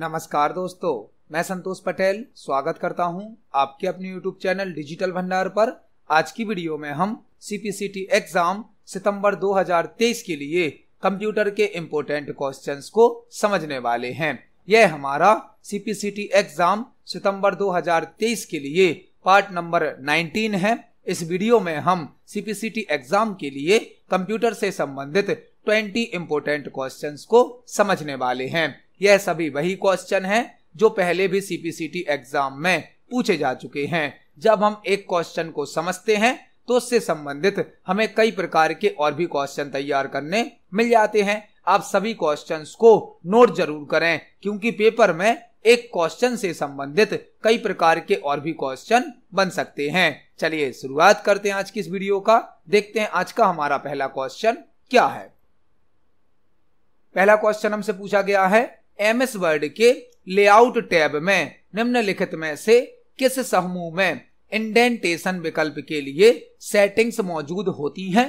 नमस्कार दोस्तों मैं संतोष पटेल स्वागत करता हूं आपके अपने YouTube चैनल डिजिटल भंडार पर आज की वीडियो में हम सी एग्जाम सितंबर 2023 के लिए कंप्यूटर के इम्पोर्टेंट क्वेश्चंस को समझने वाले हैं यह हमारा सी एग्जाम सितंबर 2023 के लिए पार्ट नंबर 19 है इस वीडियो में हम सी एग्जाम के लिए कंप्यूटर से संबंधित 20 इम्पोर्टेंट क्वेश्चंस को समझने वाले हैं यह सभी वही क्वेश्चन हैं जो पहले भी सीपीसीटी एग्जाम में पूछे जा चुके हैं जब हम एक क्वेश्चन को समझते हैं तो उससे संबंधित हमें कई प्रकार के और भी क्वेश्चन तैयार करने मिल जाते हैं आप सभी क्वेश्चंस को नोट जरूर करें क्योंकि पेपर में एक क्वेश्चन से संबंधित कई प्रकार के और भी क्वेश्चन बन सकते हैं चलिए शुरुआत करते हैं आज की इस वीडियो का देखते हैं आज का हमारा पहला क्वेश्चन क्या है पहला क्वेश्चन हमसे पूछा गया है एम एस वर्ड के लेआउट टैब में निम्नलिखित में से किस समूह में इंडेंटेशन विकल्प के लिए सेटिंग्स मौजूद होती हैं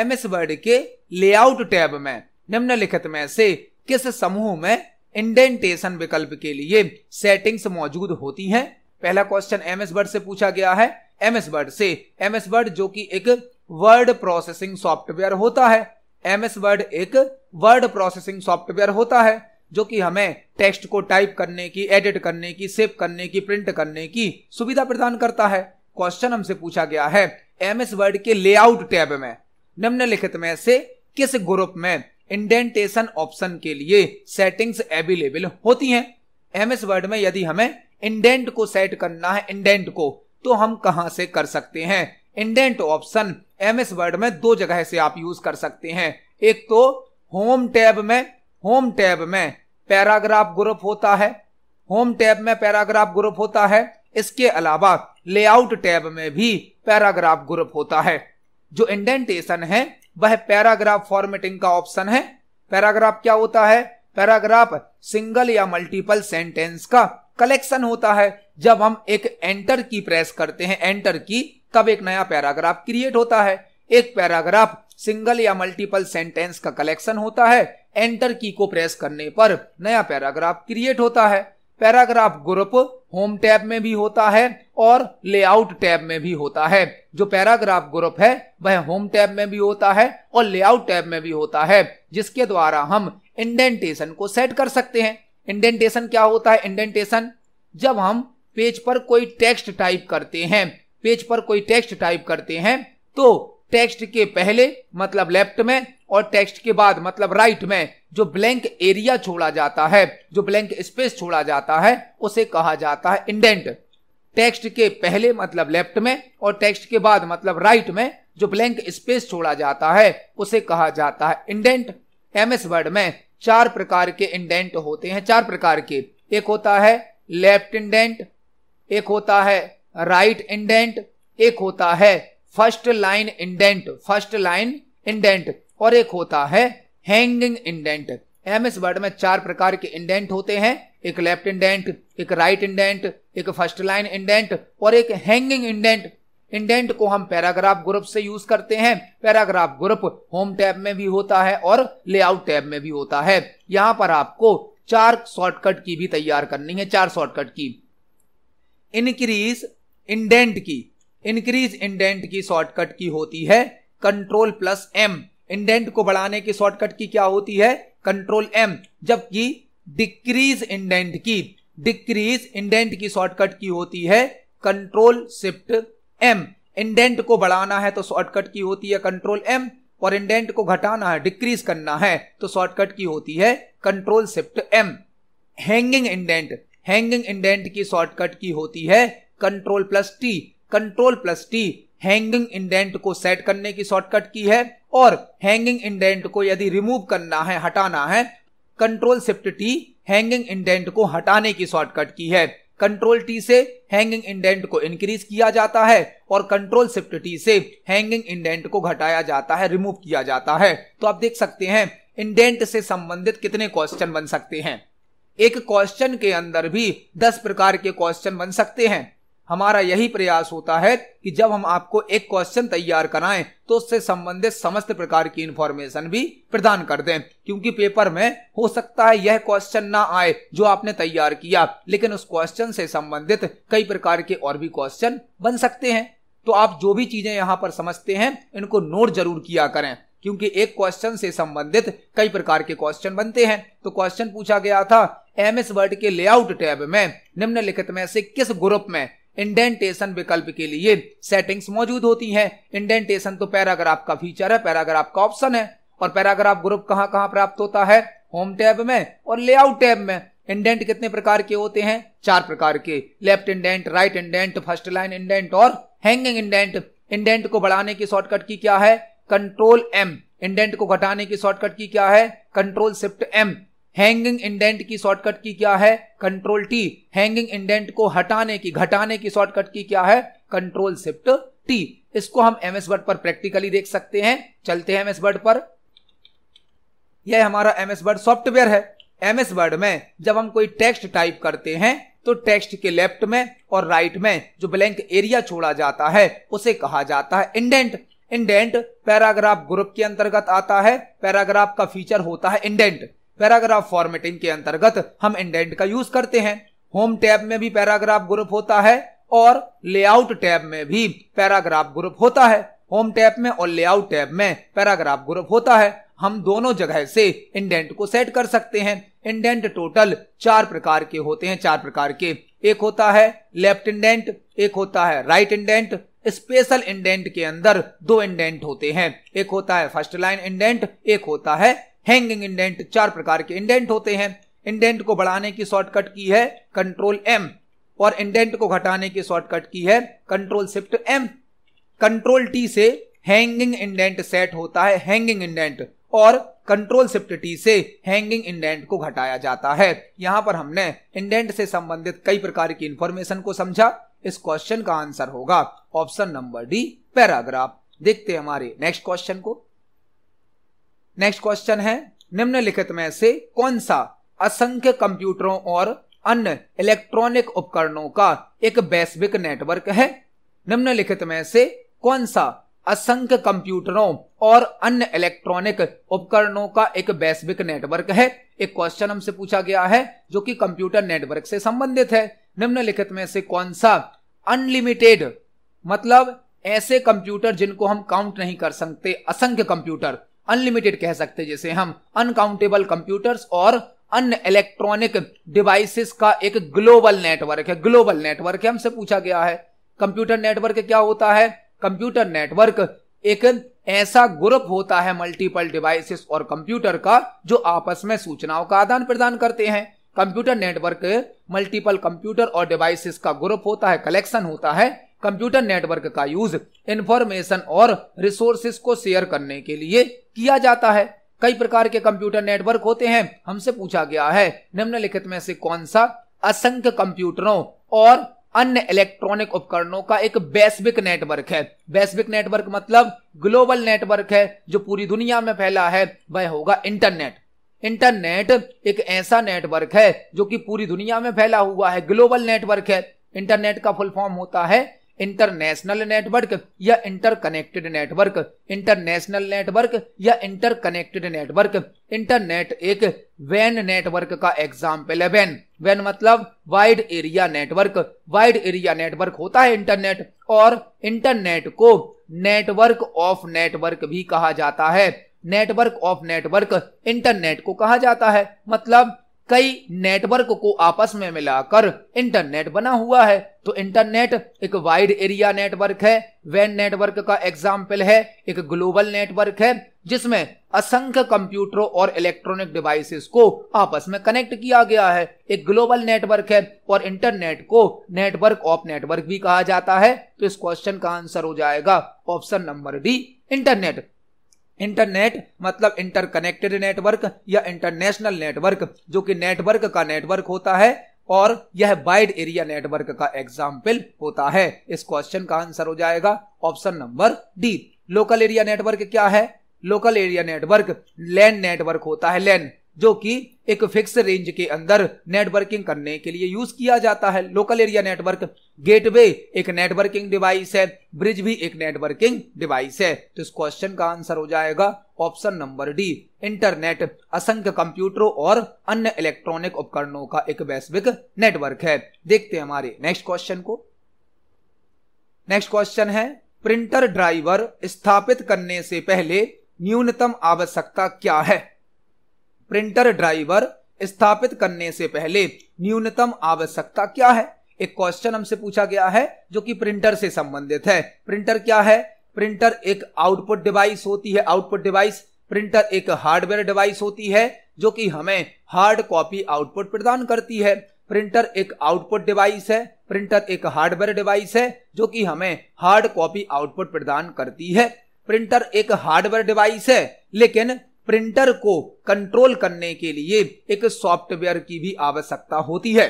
एम एस वर्ड के लेआउट टैब में निम्नलिखित में से किस समूह में इंडेंटेशन विकल्प के लिए सेटिंग्स मौजूद होती हैं पहला क्वेश्चन एम एस वर्ड से पूछा गया है एम एस वर्ड से एम एस वर्ड जो कि एक वर्ड प्रोसेसिंग सॉफ्टवेयर होता है एम एस वर्ड एक वर्ड प्रोसेसिंग सॉफ्टवेयर होता है जो कि हमें टेक्स्ट को टाइप करने की एडिट करने की सेव करने की प्रिंट करने की सुविधा प्रदान करता है क्वेश्चन हमसे पूछा गया है एम एस वर्ड के लेआउट टैब में निम्नलिखित में से किस ग्रुप में इंडेंटेशन ऑप्शन के लिए सेटिंग्स अवेलेबल होती हैं एम एस वर्ड में यदि हमें इंडेंट को सेट करना है इंडेंट को तो हम कहां से कर सकते हैं indent option M S word में दो जगह से आप यूज कर सकते हैं एक तो होम टैब में होम टैब में पैराग्राफ ग्रुप होता है होम टैब में पैराग्राफ ग्रुप होता है इसके अलावा लेआउट टैब में भी पैराग्राफ ग्रुप होता है जो इंडेंटेशन है वह पैराग्राफ फॉर्मेटिंग का ऑप्शन है पैराग्राफ क्या होता है पैराग्राफ सिंगल या मल्टीपल सेंटेंस का कलेक्शन होता है जब हम एक एंटर की प्रेस करते हैं एंटर की तब एक नया पैराग्राफ क्रिएट होता है एक पैराग्राफ सिंगल या मल्टीपल सेंटेंस का कलेक्शन होता है एंटर की को प्रेस करने पर नया पैराग्राफ क्रिएट होता है पैराग्राफ ग्रुप होम टैब में भी होता है और लेआउट टैब में भी होता है जो पैराग्राफ ग्रुप है वह होम टैब में भी होता है और लेआउट टैब में भी होता है जिसके द्वारा हम इंडेंटेशन को सेट कर सकते हैं इंडेंटेशन क्या होता है इंडेंटेशन जब हम पेज पर कोई टेक्स्ट टाइप करते हैं पेज पर कोई टेक्स्ट टाइप करते हैं तो टेक्स्ट के पहले मतलब लेफ्ट में और टेक्स्ट के बाद मतलब राइट में जो ब्लैंक एरिया छोड़ा जाता है जो ब्लैंक स्पेस छोड़ा जाता है उसे कहा जाता है इंडेंट टेक्स्ट के पहले मतलब लेफ्ट में और टेक्स्ट के बाद मतलब राइट में जो ब्लैंक स्पेस छोड़ा जाता है उसे कहा जाता है इंडेंट एम एस वर्ड में चार प्रकार के इंडेंट होते हैं चार प्रकार के एक होता है लेफ्ट इंडेंट एक होता है राइट इंडेंट एक होता है first line indent first line indent और एक होता है हैंगिंग इंडेंट एस वर्ड में चार प्रकार के इंडेंट होते हैं एक लेफ्ट इंडेंट एक राइट इंडेंट एक फर्स्ट लाइन इंडेंट और एक हैंगिंग इंडेंट इंडेंट को हम पैराग्राफ ग्रुप से यूज करते हैं पैराग्राफ ग्रुप होम टैब में भी होता है और लेआउट टैब में भी होता है यहां पर आपको चार शॉर्टकट की भी तैयार करनी है चार शॉर्टकट की इनक्रीज इंडेंट की इंक्रीज इंडेंट की शॉर्टकट की होती है कंट्रोल प्लस एम इंडेंट को बढ़ाने की शॉर्टकट की क्या होती है कंट्रोल एम जबकि डिक्रीज इंडेंट की डिक्रीज इंडेंट की शॉर्टकट की होती है कंट्रोल शिफ्ट एम इंडेंट को बढ़ाना है तो शॉर्टकट की होती है कंट्रोल एम और इंडेंट को घटाना है डिक्रीज करना है तो शॉर्टकट की होती है control shift M hanging indent hanging indent की शॉर्टकट की होती है control plus T control plus T hanging indent को सेट करने की शॉर्टकट की है और हैंगिंग इंडेंट को यदि रिमूव करना है हटाना है control shift T hanging indent को हटाने की शॉर्टकट की है कंट्रोल टी से हैंगिंग इंडेंट को इंक्रीज किया जाता है और कंट्रोल शिफ्ट टी से हैंगिंग इंडेंट को घटाया जाता है रिमूव किया जाता है तो आप देख सकते हैं इंडेंट से संबंधित कितने क्वेश्चन बन सकते हैं एक क्वेश्चन के अंदर भी दस प्रकार के क्वेश्चन बन सकते हैं हमारा यही प्रयास होता है कि जब हम आपको एक क्वेश्चन तैयार कराएं तो उससे संबंधित समस्त प्रकार की इंफॉर्मेशन भी प्रदान कर दें क्योंकि पेपर में हो सकता है यह क्वेश्चन ना आए जो आपने तैयार किया लेकिन उस क्वेश्चन से संबंधित कई प्रकार के और भी क्वेश्चन बन सकते हैं तो आप जो भी चीजें यहाँ पर समझते हैं इनको नोट जरूर किया करें क्योंकि एक क्वेश्चन से संबंधित कई प्रकार के क्वेश्चन बनते हैं तो क्वेश्चन पूछा गया था एम एस वर्ड के लेआउट टैब में निम्नलिखित में से किस ग्रुप में इंडेंटेशन विकल्प के लिए सेटिंग्स मौजूद होती हैं इंडेंटेशन तो पैराग्राफ का फीचर है पैराग्राफ का ऑप्शन है और पैराग्राफ ग्रुप कहाँ कहाँ प्राप्त होता है होम टैब में और लेआउट टैब में इंडेंट कितने प्रकार के होते हैं चार प्रकार के left indent right indent first line indent और हैंगिंग इंडेंट इंडेंट को बढ़ाने की शॉर्टकट की क्या है कंट्रोल एम इंडेंट को घटाने की शॉर्टकट की क्या है control shift M hanging indent की शॉर्टकट की क्या है कंट्रोल टी हैंगिंग इंडेंट को हटाने की घटाने की शॉर्टकट की क्या है कंट्रोल शिफ्ट टी इसको हम एमएस वर्ड पर प्रैक्टिकली देख सकते हैं चलते हैं एमएस वर्ड पर यह हमारा एमएस वर्ड सॉफ्टवेयर है एमएस वर्ड में जब हम कोई टेक्स्ट टाइप करते हैं तो टेक्स्ट के लेफ्ट में और राइट में जो ब्लैंक एरिया छोड़ा जाता है उसे कहा जाता है इंडेंट इंडेंट पैराग्राफ ग्रुप के अंतर्गत आता है पैराग्राफ का फीचर होता है इंडेंट पैराग्राफ फॉर्मेटिंग के अंतर्गत हम इंडेंट का यूज करते हैं होम टैब में भी पैराग्राफ ग्रुप होता है और लेआउट टैब में भी पैराग्राफ ग्रुप होता है होम टैब में और लेआउट टैब में पैराग्राफ ग्रुप होता है हम दोनों जगह से इंडेंट को सेट कर सकते हैं इंडेंट टोटल चार प्रकार के होते हैं चार प्रकार के एक होता है लेफ्ट इंडेंट एक होता है राइट इंडेंट स्पेशल इंडेंट के अंदर दो इंडेंट होते हैं एक होता है फर्स्ट लाइन इंडेंट एक होता है हैंगिंग इंडेंट चार प्रकार के इंडेंट होते हैं इंडेंट को बढ़ाने की शॉर्टकट की है कंट्रोल एम और इंडेंट को घटाने की शॉर्टकट की है control shift M control T से हैंगिंग इंडेंट सेट होता है हैंगिंग इंडेंट और कंट्रोल शिफ्ट टी से हैंगिंग इंडेंट को घटाया जाता है यहां पर हमने इंडेंट से संबंधित कई प्रकार की इंफॉर्मेशन को समझा इस क्वेश्चन का आंसर होगा ऑप्शन नंबर डी पैराग्राफ देखते हैं हमारे नेक्स्ट क्वेश्चन को नेक्स्ट क्वेश्चन है निम्नलिखित में से कौन सा असंख्य कंप्यूटरों और अन्य इलेक्ट्रॉनिक उपकरणों का एक वैश्विक नेटवर्क है निम्नलिखित में से कौन सा असंख्य कंप्यूटरों और अन्य इलेक्ट्रॉनिक उपकरणों का एक वैश्विक नेटवर्क है एक क्वेश्चन हमसे पूछा गया है जो कि कंप्यूटर नेटवर्क से संबंधित है निम्नलिखित में से कौन सा अनलिमिटेड मतलब ऐसे कंप्यूटर जिनको हम काउंट नहीं कर सकते असंख्य कंप्यूटर अनलिमिटेड कह सकते हैं जैसे हम अनकाउंटेबल कंप्यूटर्स और अन्य इलेक्ट्रॉनिक डिवाइसेस का एक ग्लोबल नेटवर्क है ग्लोबल नेटवर्क है हमसे पूछा गया है कंप्यूटर नेटवर्क क्या होता है कंप्यूटर नेटवर्क एक ऐसा ग्रुप होता है मल्टीपल डिवाइसेस और कंप्यूटर का जो आपस में सूचनाओं का आदान प्रदान करते हैं कंप्यूटर नेटवर्क मल्टीपल कंप्यूटर और डिवाइसेस का ग्रुप होता है कलेक्शन होता है कंप्यूटर नेटवर्क का यूज इंफॉर्मेशन और रिसोर्सेस को शेयर करने के लिए किया जाता है कई प्रकार के कंप्यूटर नेटवर्क होते हैं हमसे पूछा गया है निम्नलिखित में से कौन सा असंख्य कंप्यूटरों और अन्य इलेक्ट्रॉनिक उपकरणों का एक वैश्विक नेटवर्क है वैश्विक नेटवर्क मतलब ग्लोबल नेटवर्क है जो पूरी दुनिया में फैला है वह होगा इंटरनेट इंटरनेट एक ऐसा नेटवर्क है जो कि पूरी दुनिया में फैला हुआ है ग्लोबल नेटवर्क है इंटरनेट का फुल फॉर्म होता है इंटरनेशनल नेटवर्क या इंटरकनेक्टेड नेटवर्क इंटरनेशनल नेटवर्क या इंटरकनेक्टेड नेटवर्क इंटरनेट एक वैन नेटवर्क का एग्जाम्पल है वैन वैन मतलब wide area network wide area network होता है इंटरनेट और इंटरनेट को नेटवर्क ऑफ नेटवर्क भी कहा जाता है नेटवर्क ऑफ नेटवर्क इंटरनेट को कहा जाता है मतलब कई नेटवर्क को आपस में मिलाकर इंटरनेट बना हुआ है तो इंटरनेट एक वाइड एरिया नेटवर्क है वैन नेटवर्क का एग्जाम्पल है एक ग्लोबल नेटवर्क है जिसमें असंख्य कंप्यूटरों और इलेक्ट्रॉनिक डिवाइसेस को आपस में कनेक्ट किया गया है एक ग्लोबल नेटवर्क है और इंटरनेट को नेटवर्क ऑफ नेटवर्क भी कहा जाता है तो इस क्वेश्चन का आंसर हो जाएगा option number D internet internet मतलब इंटरकनेक्टेड नेटवर्क या इंटरनेशनल नेटवर्क जो कि नेटवर्क का नेटवर्क होता है और यह वाइड एरिया नेटवर्क का एग्जाम्पल होता है इस क्वेश्चन का आंसर हो जाएगा option number D local area network क्या है local area network LAN network होता है लैंड जो कि एक फिक्स रेंज के अंदर नेटवर्किंग करने के लिए यूज किया जाता है लोकल एरिया नेटवर्क गेटवे एक नेटवर्किंग डिवाइस है ब्रिज भी एक नेटवर्किंग डिवाइस है तो इस क्वेश्चन का आंसर हो जाएगा ऑप्शन नंबर डी इंटरनेट असंख्य कंप्यूटरों और अन्य इलेक्ट्रॉनिक उपकरणों का एक वैश्विक नेटवर्क है देखते हैं हमारे नेक्स्ट क्वेश्चन को नेक्स्ट क्वेश्चन है प्रिंटर ड्राइवर स्थापित करने से पहले न्यूनतम आवश्यकता क्या है प्रिंटर ड्राइवर स्थापित करने से पहले न्यूनतम आवश्यकता क्या है एक क्वेश्चन हमसे पूछा गया है जो कि प्रिंटर से संबंधित है प्रिंटर क्या है प्रिंटर एक आउटपुट डिवाइस होती है आउटपुट डिवाइस प्रिंटर एक हार्डवेयर डिवाइस होती है जो कि हमें हार्ड कॉपी आउटपुट प्रदान करती है प्रिंटर एक आउटपुट डिवाइस है प्रिंटर एक हार्डवेयर डिवाइस है जो कि हमें हार्ड कॉपी आउटपुट प्रदान करती है प्रिंटर एक हार्डवेयर डिवाइस है लेकिन प्रिंटर को कंट्रोल करने के लिए एक सॉफ्टवेयर की भी आवश्यकता होती है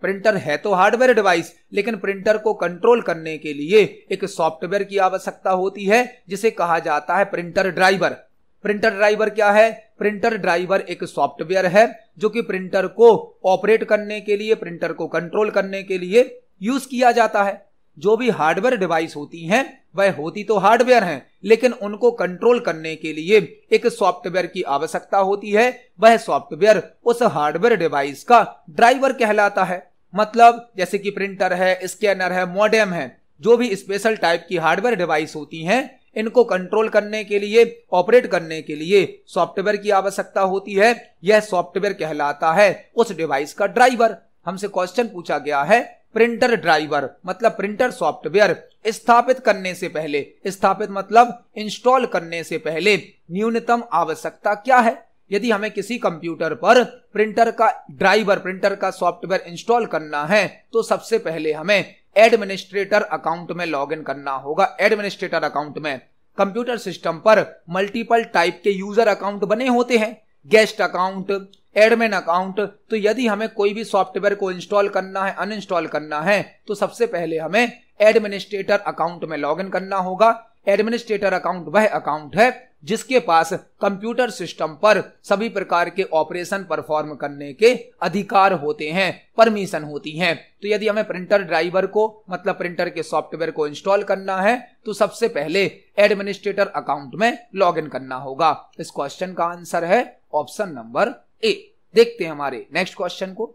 प्रिंटर है तो हार्डवेयर डिवाइस लेकिन प्रिंटर को कंट्रोल करने के लिए एक सॉफ्टवेयर की आवश्यकता होती है जिसे कहा जाता है प्रिंटर ड्राइवर प्रिंटर ड्राइवर क्या है प्रिंटर ड्राइवर एक सॉफ्टवेयर है जो कि प्रिंटर को ऑपरेट करने के लिए प्रिंटर को कंट्रोल करने के लिए यूज किया जाता है जो भी हार्डवेयर डिवाइस होती हैं वह होती तो हार्डवेयर हैं लेकिन उनको कंट्रोल करने के लिए एक सॉफ्टवेयर की आवश्यकता होती है वह सॉफ्टवेयर उस हार्डवेयर डिवाइस का ड्राइवर कहलाता है मतलब जैसे कि प्रिंटर है स्कैनर है मॉडेम है जो भी स्पेशल टाइप की हार्डवेयर डिवाइस होती हैं इनको कंट्रोल करने के लिए ऑपरेट करने के लिए सॉफ्टवेयर की आवश्यकता होती है यह सॉफ्टवेयर कहलाता है उस डिवाइस का ड्राइवर हमसे क्वेश्चन पूछा गया है प्रिंटर ड्राइवर मतलब प्रिंटर सॉफ्टवेयर स्थापित करने से पहले स्थापित मतलब इंस्टॉल करने से पहले न्यूनतम आवश्यकता क्या है यदि हमें किसी कंप्यूटर पर प्रिंटर का ड्राइवर प्रिंटर का सॉफ्टवेयर इंस्टॉल करना है तो सबसे पहले हमें एडमिनिस्ट्रेटर अकाउंट में लॉगिन करना होगा एडमिनिस्ट्रेटर अकाउंट में कंप्यूटर सिस्टम पर मल्टीपल टाइप के यूजर अकाउंट बने होते हैं गेस्ट अकाउंट एडमिन अकाउंट तो यदि हमें कोई भी सॉफ्टवेयर को इंस्टॉल करना है अनइंस्टॉल करना है तो सबसे पहले हमें एडमिनिस्ट्रेटर अकाउंट में लॉगिन करना होगा एडमिनिस्ट्रेटर अकाउंट वह अकाउंट है जिसके पास कंप्यूटर सिस्टम पर सभी प्रकार के ऑपरेशन परफॉर्म करने के अधिकार होते हैं परमिशन होती है तो यदि हमें प्रिंटर ड्राइवर को मतलब प्रिंटर के सॉफ्टवेयर को इंस्टॉल करना है तो सबसे पहले एडमिनिस्ट्रेटर अकाउंट में लॉगिन करना होगा इस क्वेश्चन का आंसर है ऑप्शन नंबर ए देखते हैं हमारे नेक्स्ट क्वेश्चन को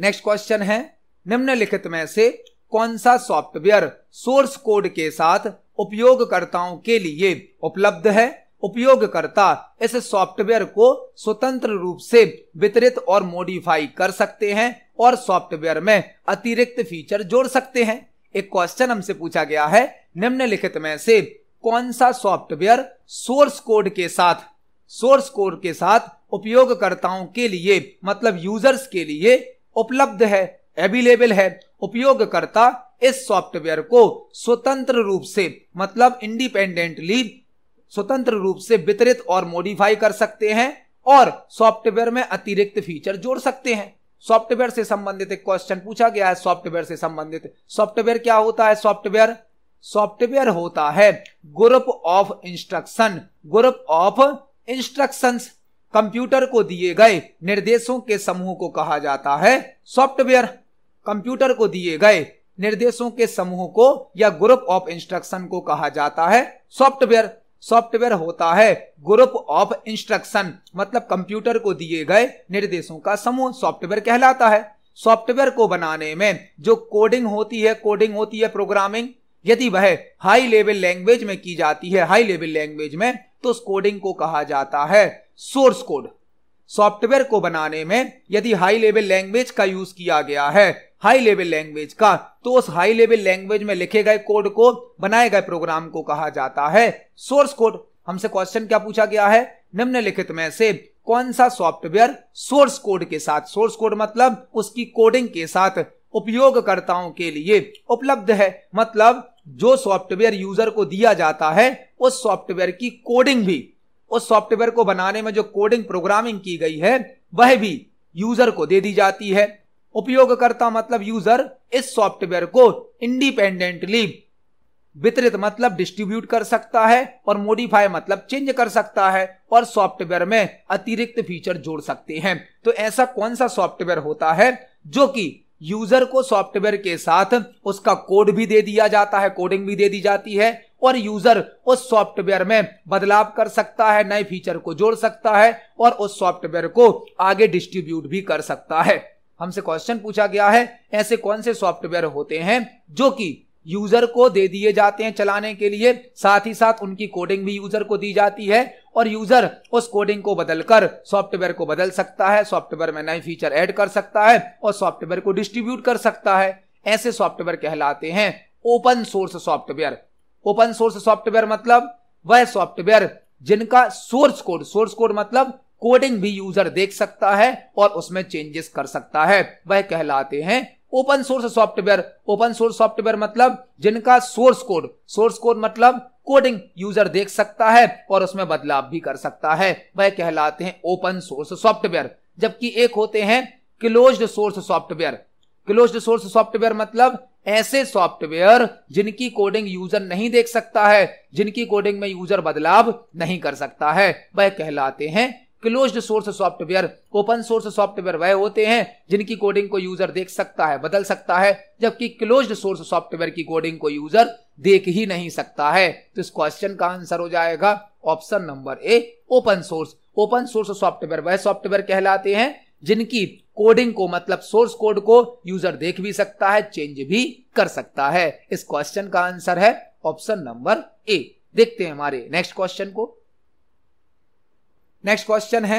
नेक्स्ट क्वेश्चन है निम्नलिखित में से कौन सा सॉफ्टवेयर सोर्स कोड के साथ उपयोगकर्ताओं के लिए उपलब्ध है उपयोगकर्ता इस सॉफ्टवेयर को स्वतंत्र रूप से वितरित और मॉडिफाई कर सकते हैं और सॉफ्टवेयर में अतिरिक्त फीचर जोड़ सकते हैं एक क्वेश्चन हमसे पूछा गया है निम्नलिखित में से कौन सा सॉफ्टवेयर सोर्स कोड के साथ सोर्स कोड के साथ उपयोगकर्ताओं के लिए मतलब यूजर्स के लिए उपलब्ध है अवेलेबल है उपयोगकर्ता इस सॉफ्टवेयर को स्वतंत्र रूप से मतलब इंडिपेंडेंटली स्वतंत्र रूप से वितरित और मॉडिफाई कर सकते हैं और सॉफ्टवेयर में अतिरिक्त फीचर जोड़ सकते हैं सॉफ्टवेयर से संबंधित एक क्वेश्चन पूछा गया है सॉफ्टवेयर से संबंधित सॉफ्टवेयर क्या होता है सॉफ्टवेयर सॉफ्टवेयर होता है group of instruction group of instructions computer को दिए गए निर्देशों के समूह को कहा जाता है सॉफ्टवेयर कंप्यूटर को दिए गए निर्देशों के समूह को या ग्रुप ऑफ इंस्ट्रक्शन को कहा जाता है सॉफ्टवेयर सॉफ्टवेयर होता है ग्रुप ऑफ इंस्ट्रक्शन मतलब कंप्यूटर को दिए गए निर्देशों का समूह सॉफ्टवेयर कहलाता है सॉफ्टवेयर को बनाने में जो कोडिंग होती है कोडिंग होती है प्रोग्रामिंग यदि वह हाई लेवल लैंग्वेज में की जाती है हाई लेवल लैंग्वेज में तो उस कोडिंग को कहा जाता है सोर्स कोड सॉफ्टवेयर को बनाने में यदि हाई लेवल लैंग्वेज का यूज किया गया है हाई लेवल लैंग्वेज का तो उस हाई लेवल लैंग्वेज में लिखे गए कोड को बनाए गए प्रोग्राम को कहा जाता है सोर्स कोड हमसे क्वेश्चन क्या पूछा गया है निम्नलिखित में से कौन सा सॉफ्टवेयर सोर्स कोड के साथ सोर्स कोड मतलब उसकी कोडिंग के साथ उपयोगकर्ताओं के लिए उपलब्ध है मतलब जो सॉफ्टवेयर यूजर को दिया जाता है उस सॉफ्टवेयर की कोडिंग भी उस सॉफ्टवेयर को बनाने में जो कोडिंग प्रोग्रामिंग की गई है वह भी यूजर को दे दी जाती है उपयोगकर्ता मतलब यूजर इस सॉफ्टवेयर को इंडिपेंडेंटली वितरित मतलब डिस्ट्रीब्यूट कर सकता है और मोडिफाई मतलब चेंज कर सकता है और सॉफ्टवेयर में अतिरिक्त फीचर जोड़ सकते हैं तो ऐसा कौन सा सॉफ्टवेयर होता है जो कि यूजर को सॉफ्टवेयर के साथ उसका कोड भी दे दिया जाता है कोडिंग भी दे दी जाती है और यूजर उस सॉफ्टवेयर में बदलाव कर सकता है नए फीचर को जोड़ सकता है और उस सॉफ्टवेयर को आगे डिस्ट्रीब्यूट भी कर सकता है हमसे क्वेश्चन पूछा गया है ऐसे कौन से सॉफ्टवेयर होते हैं जो कि यूजर को दे दिए जाते हैं चलाने के लिए साथ ही साथ उनकी कोडिंग भी यूजर को दी जाती है और यूजर उस कोडिंग को बदलकर सॉफ्टवेयर को बदल सकता है सॉफ्टवेयर में नए फीचर ऐड कर सकता है और सॉफ्टवेयर को डिस्ट्रीब्यूट कर सकता है ऐसे सॉफ्टवेयर कहलाते हैं open source software open source software मतलब वह सॉफ्टवेयर जिनका सोर्स कोड सोर्स कोड मतलब कोडिंग भी यूजर देख सकता है और उसमें चेंजेस कर सकता है वह कहलाते हैं open source software open source software मतलब जिनका सोर्स कोड सोर्स कोड मतलब कोडिंग यूजर देख सकता है और उसमें बदलाव भी कर सकता है वह कहलाते हैं ओपन सोर्स सॉफ्टवेयर जबकि एक होते हैं closed source software closed source software मतलब ऐसे सॉफ्टवेयर जिनकी कोडिंग यूजर नहीं देख सकता है जिनकी कोडिंग में यूजर बदलाव नहीं कर सकता है वह कहलाते हैं closed source software open source software वह होते हैं जिनकी कोडिंग को यूजर देख सकता है बदल सकता है जबकि क्लोज्ड सोर्स सॉफ्टवेयर की कोडिंग को यूजर देख ही नहीं सकता है तो इस क्वेश्चन का आंसर हो जाएगा option number A open source open source software वह सॉफ्टवेयर कहलाते हैं जिनकी कोडिंग को मतलब सोर्स कोड को यूजर देख भी सकता है चेंज भी कर सकता है इस क्वेश्चन का आंसर है ऑप्शन नंबर ए देखते हैं हमारे नेक्स्ट क्वेश्चन को नेक्स्ट क्वेश्चन है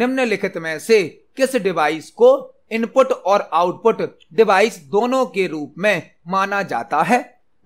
निम्नलिखित में से किस डिवाइस को इनपुट और आउटपुट डिवाइस दोनों के रूप में माना जाता है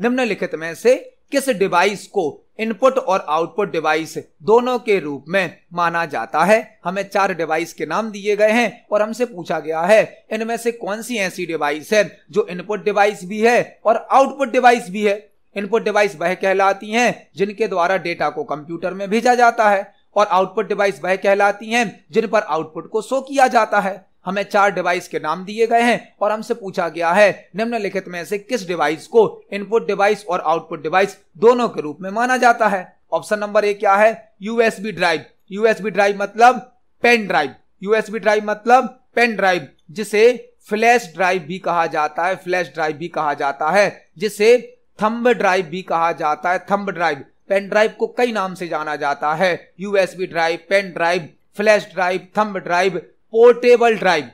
निम्नलिखित में से किस डिवाइस को इनपुट और आउटपुट डिवाइस दोनों के रूप में माना जाता है हमें चार डिवाइस के नाम दिए गए हैं और हमसे पूछा गया है इनमें से कौन सी ऐसी डिवाइस है जो इनपुट डिवाइस भी है और आउटपुट डिवाइस भी है इनपुट डिवाइस वह कहलाती हैं जिनके द्वारा डेटा को कंप्यूटर में भेजा जाता है और आउटपुट डिवाइस वह कहलाती हैं जिन पर आउटपुट को शो किया जाता है हमें चार डिवाइस के नाम दिए गए हैं और हमसे पूछा गया है निम्नलिखित में से किस डिवाइस को इनपुट डिवाइस और आउटपुट डिवाइस दोनों के रूप में माना जाता है ऑप्शन नंबर ए क्या है यूएसबी ड्राइव यूएसबी ड्राइव मतलब पेन ड्राइव यूएसबी ड्राइव मतलब पेन ड्राइव जिसे फ्लैश ड्राइव भी कहा जाता है फ्लैश ड्राइव भी कहा जाता है जिसे थंब ड्राइव भी कहा जाता है थंब ड्राइव पेन ड्राइव को कई नाम से जाना जाता है USB drive pen drive flash drive thumb drive portable drive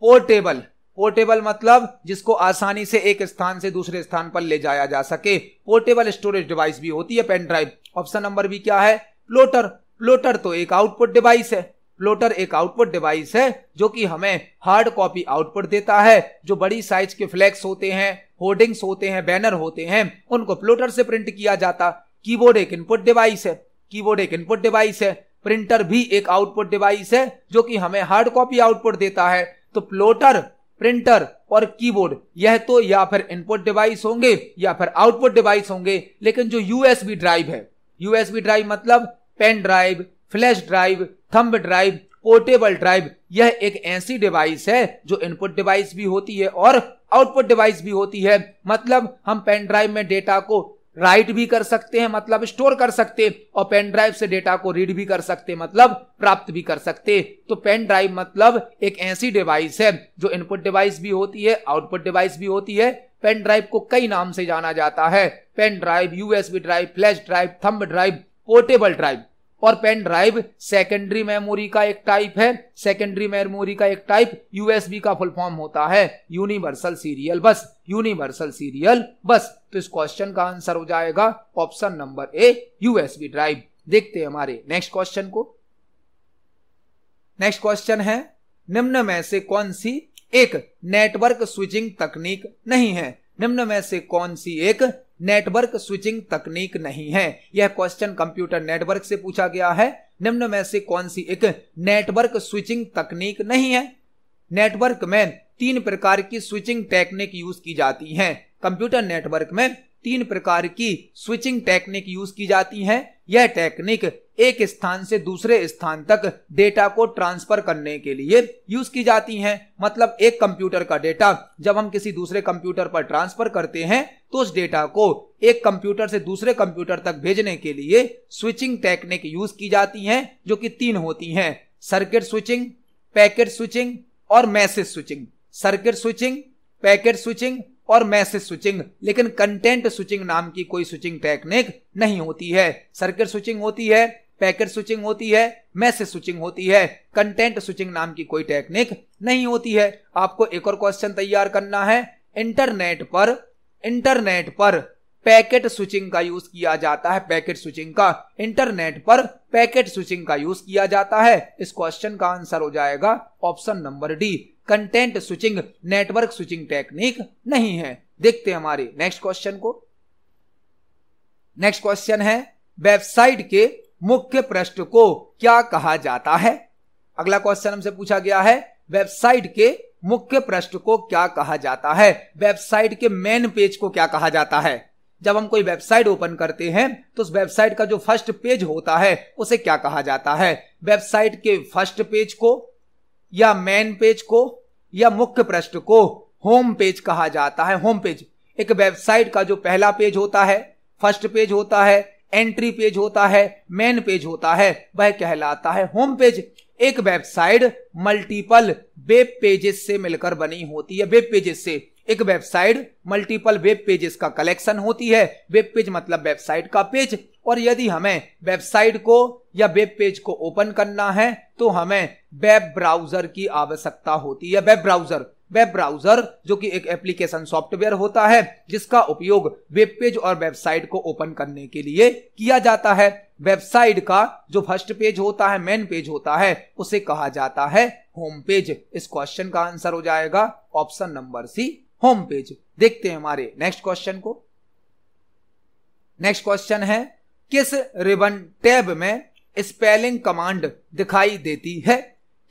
portable portable मतलब जिसको आसानी से एक स्थान से दूसरे स्थान पर ले जाया जा सके पोर्टेबल स्टोरेज डिवाइस भी होती है पेन ड्राइव ऑप्शन नंबर भी क्या है प्लोटर प्लोटर तो एक आउटपुट डिवाइस है प्लोटर एक आउटपुट डिवाइस है जो कि हमें हार्ड कॉपी आउटपुट देता है जो बड़ी साइज के फ्लैक्स होते हैं होर्डिंग्स होते हैं बैनर होते हैं उनको प्लोटर से प्रिंट किया जाता कीबोर्ड एक इनपुट डिवाइस है कीबोर्ड एक इनपुट डिवाइस है प्रिंटर भी एक आउटपुट डिवाइस है जो कि हमें हार्ड कॉपी आउटपुट देता है तो प्लोटर प्रिंटर और कीबोर्ड यह तो या फिर इनपुट डिवाइस होंगे या फिर आउटपुट डिवाइस होंगे लेकिन जो यूएसबी ड्राइव है यूएसबी ड्राइव मतलब pen drive flash drive thumb drive portable drive यह एक ऐसी डिवाइस है जो इनपुट डिवाइस भी होती है और आउटपुट डिवाइस भी होती है मतलब हम पेन ड्राइव में डेटा को राइट भी कर सकते हैं मतलब स्टोर कर सकते और पेन ड्राइव से डेटा को रीड भी कर सकते मतलब प्राप्त भी कर सकते तो पेन ड्राइव मतलब एक ऐसी डिवाइस है जो इनपुट डिवाइस भी होती है आउटपुट डिवाइस भी होती है पेन ड्राइव को कई नाम से जाना जाता है pen drive USB drive flash drive thumb drive portable drive और पेन ड्राइव सेकेंडरी मेमोरी का एक टाइप है सेकेंडरी मेमोरी का एक टाइप यूएसबी का फुल फॉर्म होता है universal serial bus universal serial bus तो इस क्वेश्चन का आंसर हो जाएगा option number A USB drive देखते हैं हमारे नेक्स्ट क्वेश्चन को नेक्स्ट क्वेश्चन है निम्न में से कौन सी एक नेटवर्क स्विचिंग तकनीक नहीं है निम्न में से कौन सी एक नेटवर्क स्विचिंग तकनीक नहीं है यह क्वेश्चन कंप्यूटर नेटवर्क से पूछा गया है निम्न में से कौन सी एक नेटवर्क स्विचिंग तकनीक नहीं है नेटवर्क में तीन प्रकार की स्विचिंग टेक्निक यूज की जाती है कंप्यूटर नेटवर्क में तीन प्रकार की स्विचिंग टेक्निक यूज की जाती है यह टेक्निक एक स्थान से दूसरे स्थान तक डेटा को ट्रांसफर करने के लिए यूज की जाती हैं मतलब एक कंप्यूटर का डेटा जब हम किसी दूसरे कंप्यूटर पर ट्रांसफर करते हैं तो उस डेटा को एक कंप्यूटर से दूसरे कंप्यूटर तक भेजने के लिए स्विचिंग टेक्निक यूज की जाती हैं जो कि तीन होती हैं सर्किट स्विचिंग पैकेट स्विचिंग और message switching circuit switching packet switching और मैसेज स्विचिंग लेकिन कंटेंट स्विचिंग नाम की कोई स्विचिंग टेक्निक नहीं होती है सर्किट स्विचिंग होती है पैकेट स्विचिंग होती है मैसेज स्विचिंग होती है कंटेंट स्विचिंग नाम की कोई टेक्निक नहीं होती है आपको एक और क्वेश्चन तैयार करना है इंटरनेट पर इंटरनेट पर पैकेट स्विचिंग का यूज किया जाता है पैकेट स्विचिंग का इंटरनेट पर पैकेट स्विचिंग का यूज किया जाता है इस क्वेश्चन का आंसर हो जाएगा option number D content switching network switching technique नहीं है देखते हैं हमारे नेक्स्ट क्वेश्चन को नेक्स्ट क्वेश्चन है वेबसाइट के मुख्य पृष्ठ को क्या कहा जाता है अगला क्वेश्चन हमसे पूछा गया है वेबसाइट के मुख्य पृष्ठ को क्या कहा जाता है वेबसाइट के मेन पेज को क्या कहा जाता है जब हम कोई वेबसाइट ओपन करते हैं तो उस वेबसाइट का जो फर्स्ट पेज होता है उसे क्या कहा जाता है वेबसाइट के फर्स्ट पेज को या मेन पेज को या मुख्य पृष्ठ को होम पेज कहा जाता है होम पेज एक वेबसाइट का जो पहला पेज होता है फर्स्ट पेज होता है एंट्री पेज होता है मेन पेज होता है वह कहलाता है होम पेज एक वेबसाइट मल्टीपल वेब पेजेस से मिलकर बनी होती है वेब पेजेस से एक वेबसाइट मल्टीपल वेब पेजेस का कलेक्शन होती है वेब पेज मतलब वेबसाइट का पेज और यदि हमें वेबसाइट को या वेब पेज को ओपन करना है तो हमें वेब ब्राउजर की आवश्यकता होती है वेब ब्राउजर वेब ब्राउजर जो कि एक एप्लीकेशन सॉफ्टवेयर होता है जिसका उपयोग वेब पेज और वेबसाइट को ओपन करने के लिए किया जाता है वेबसाइट का जो फर्स्ट पेज होता है मेन पेज होता है उसे कहा जाता है होम पेज इस क्वेश्चन का आंसर हो जाएगा option number C home page देखते हैं हमारे नेक्स्ट क्वेश्चन को नेक्स्ट क्वेश्चन है किस रिबन टैब में स्पेलिंग कमांड दिखाई देती है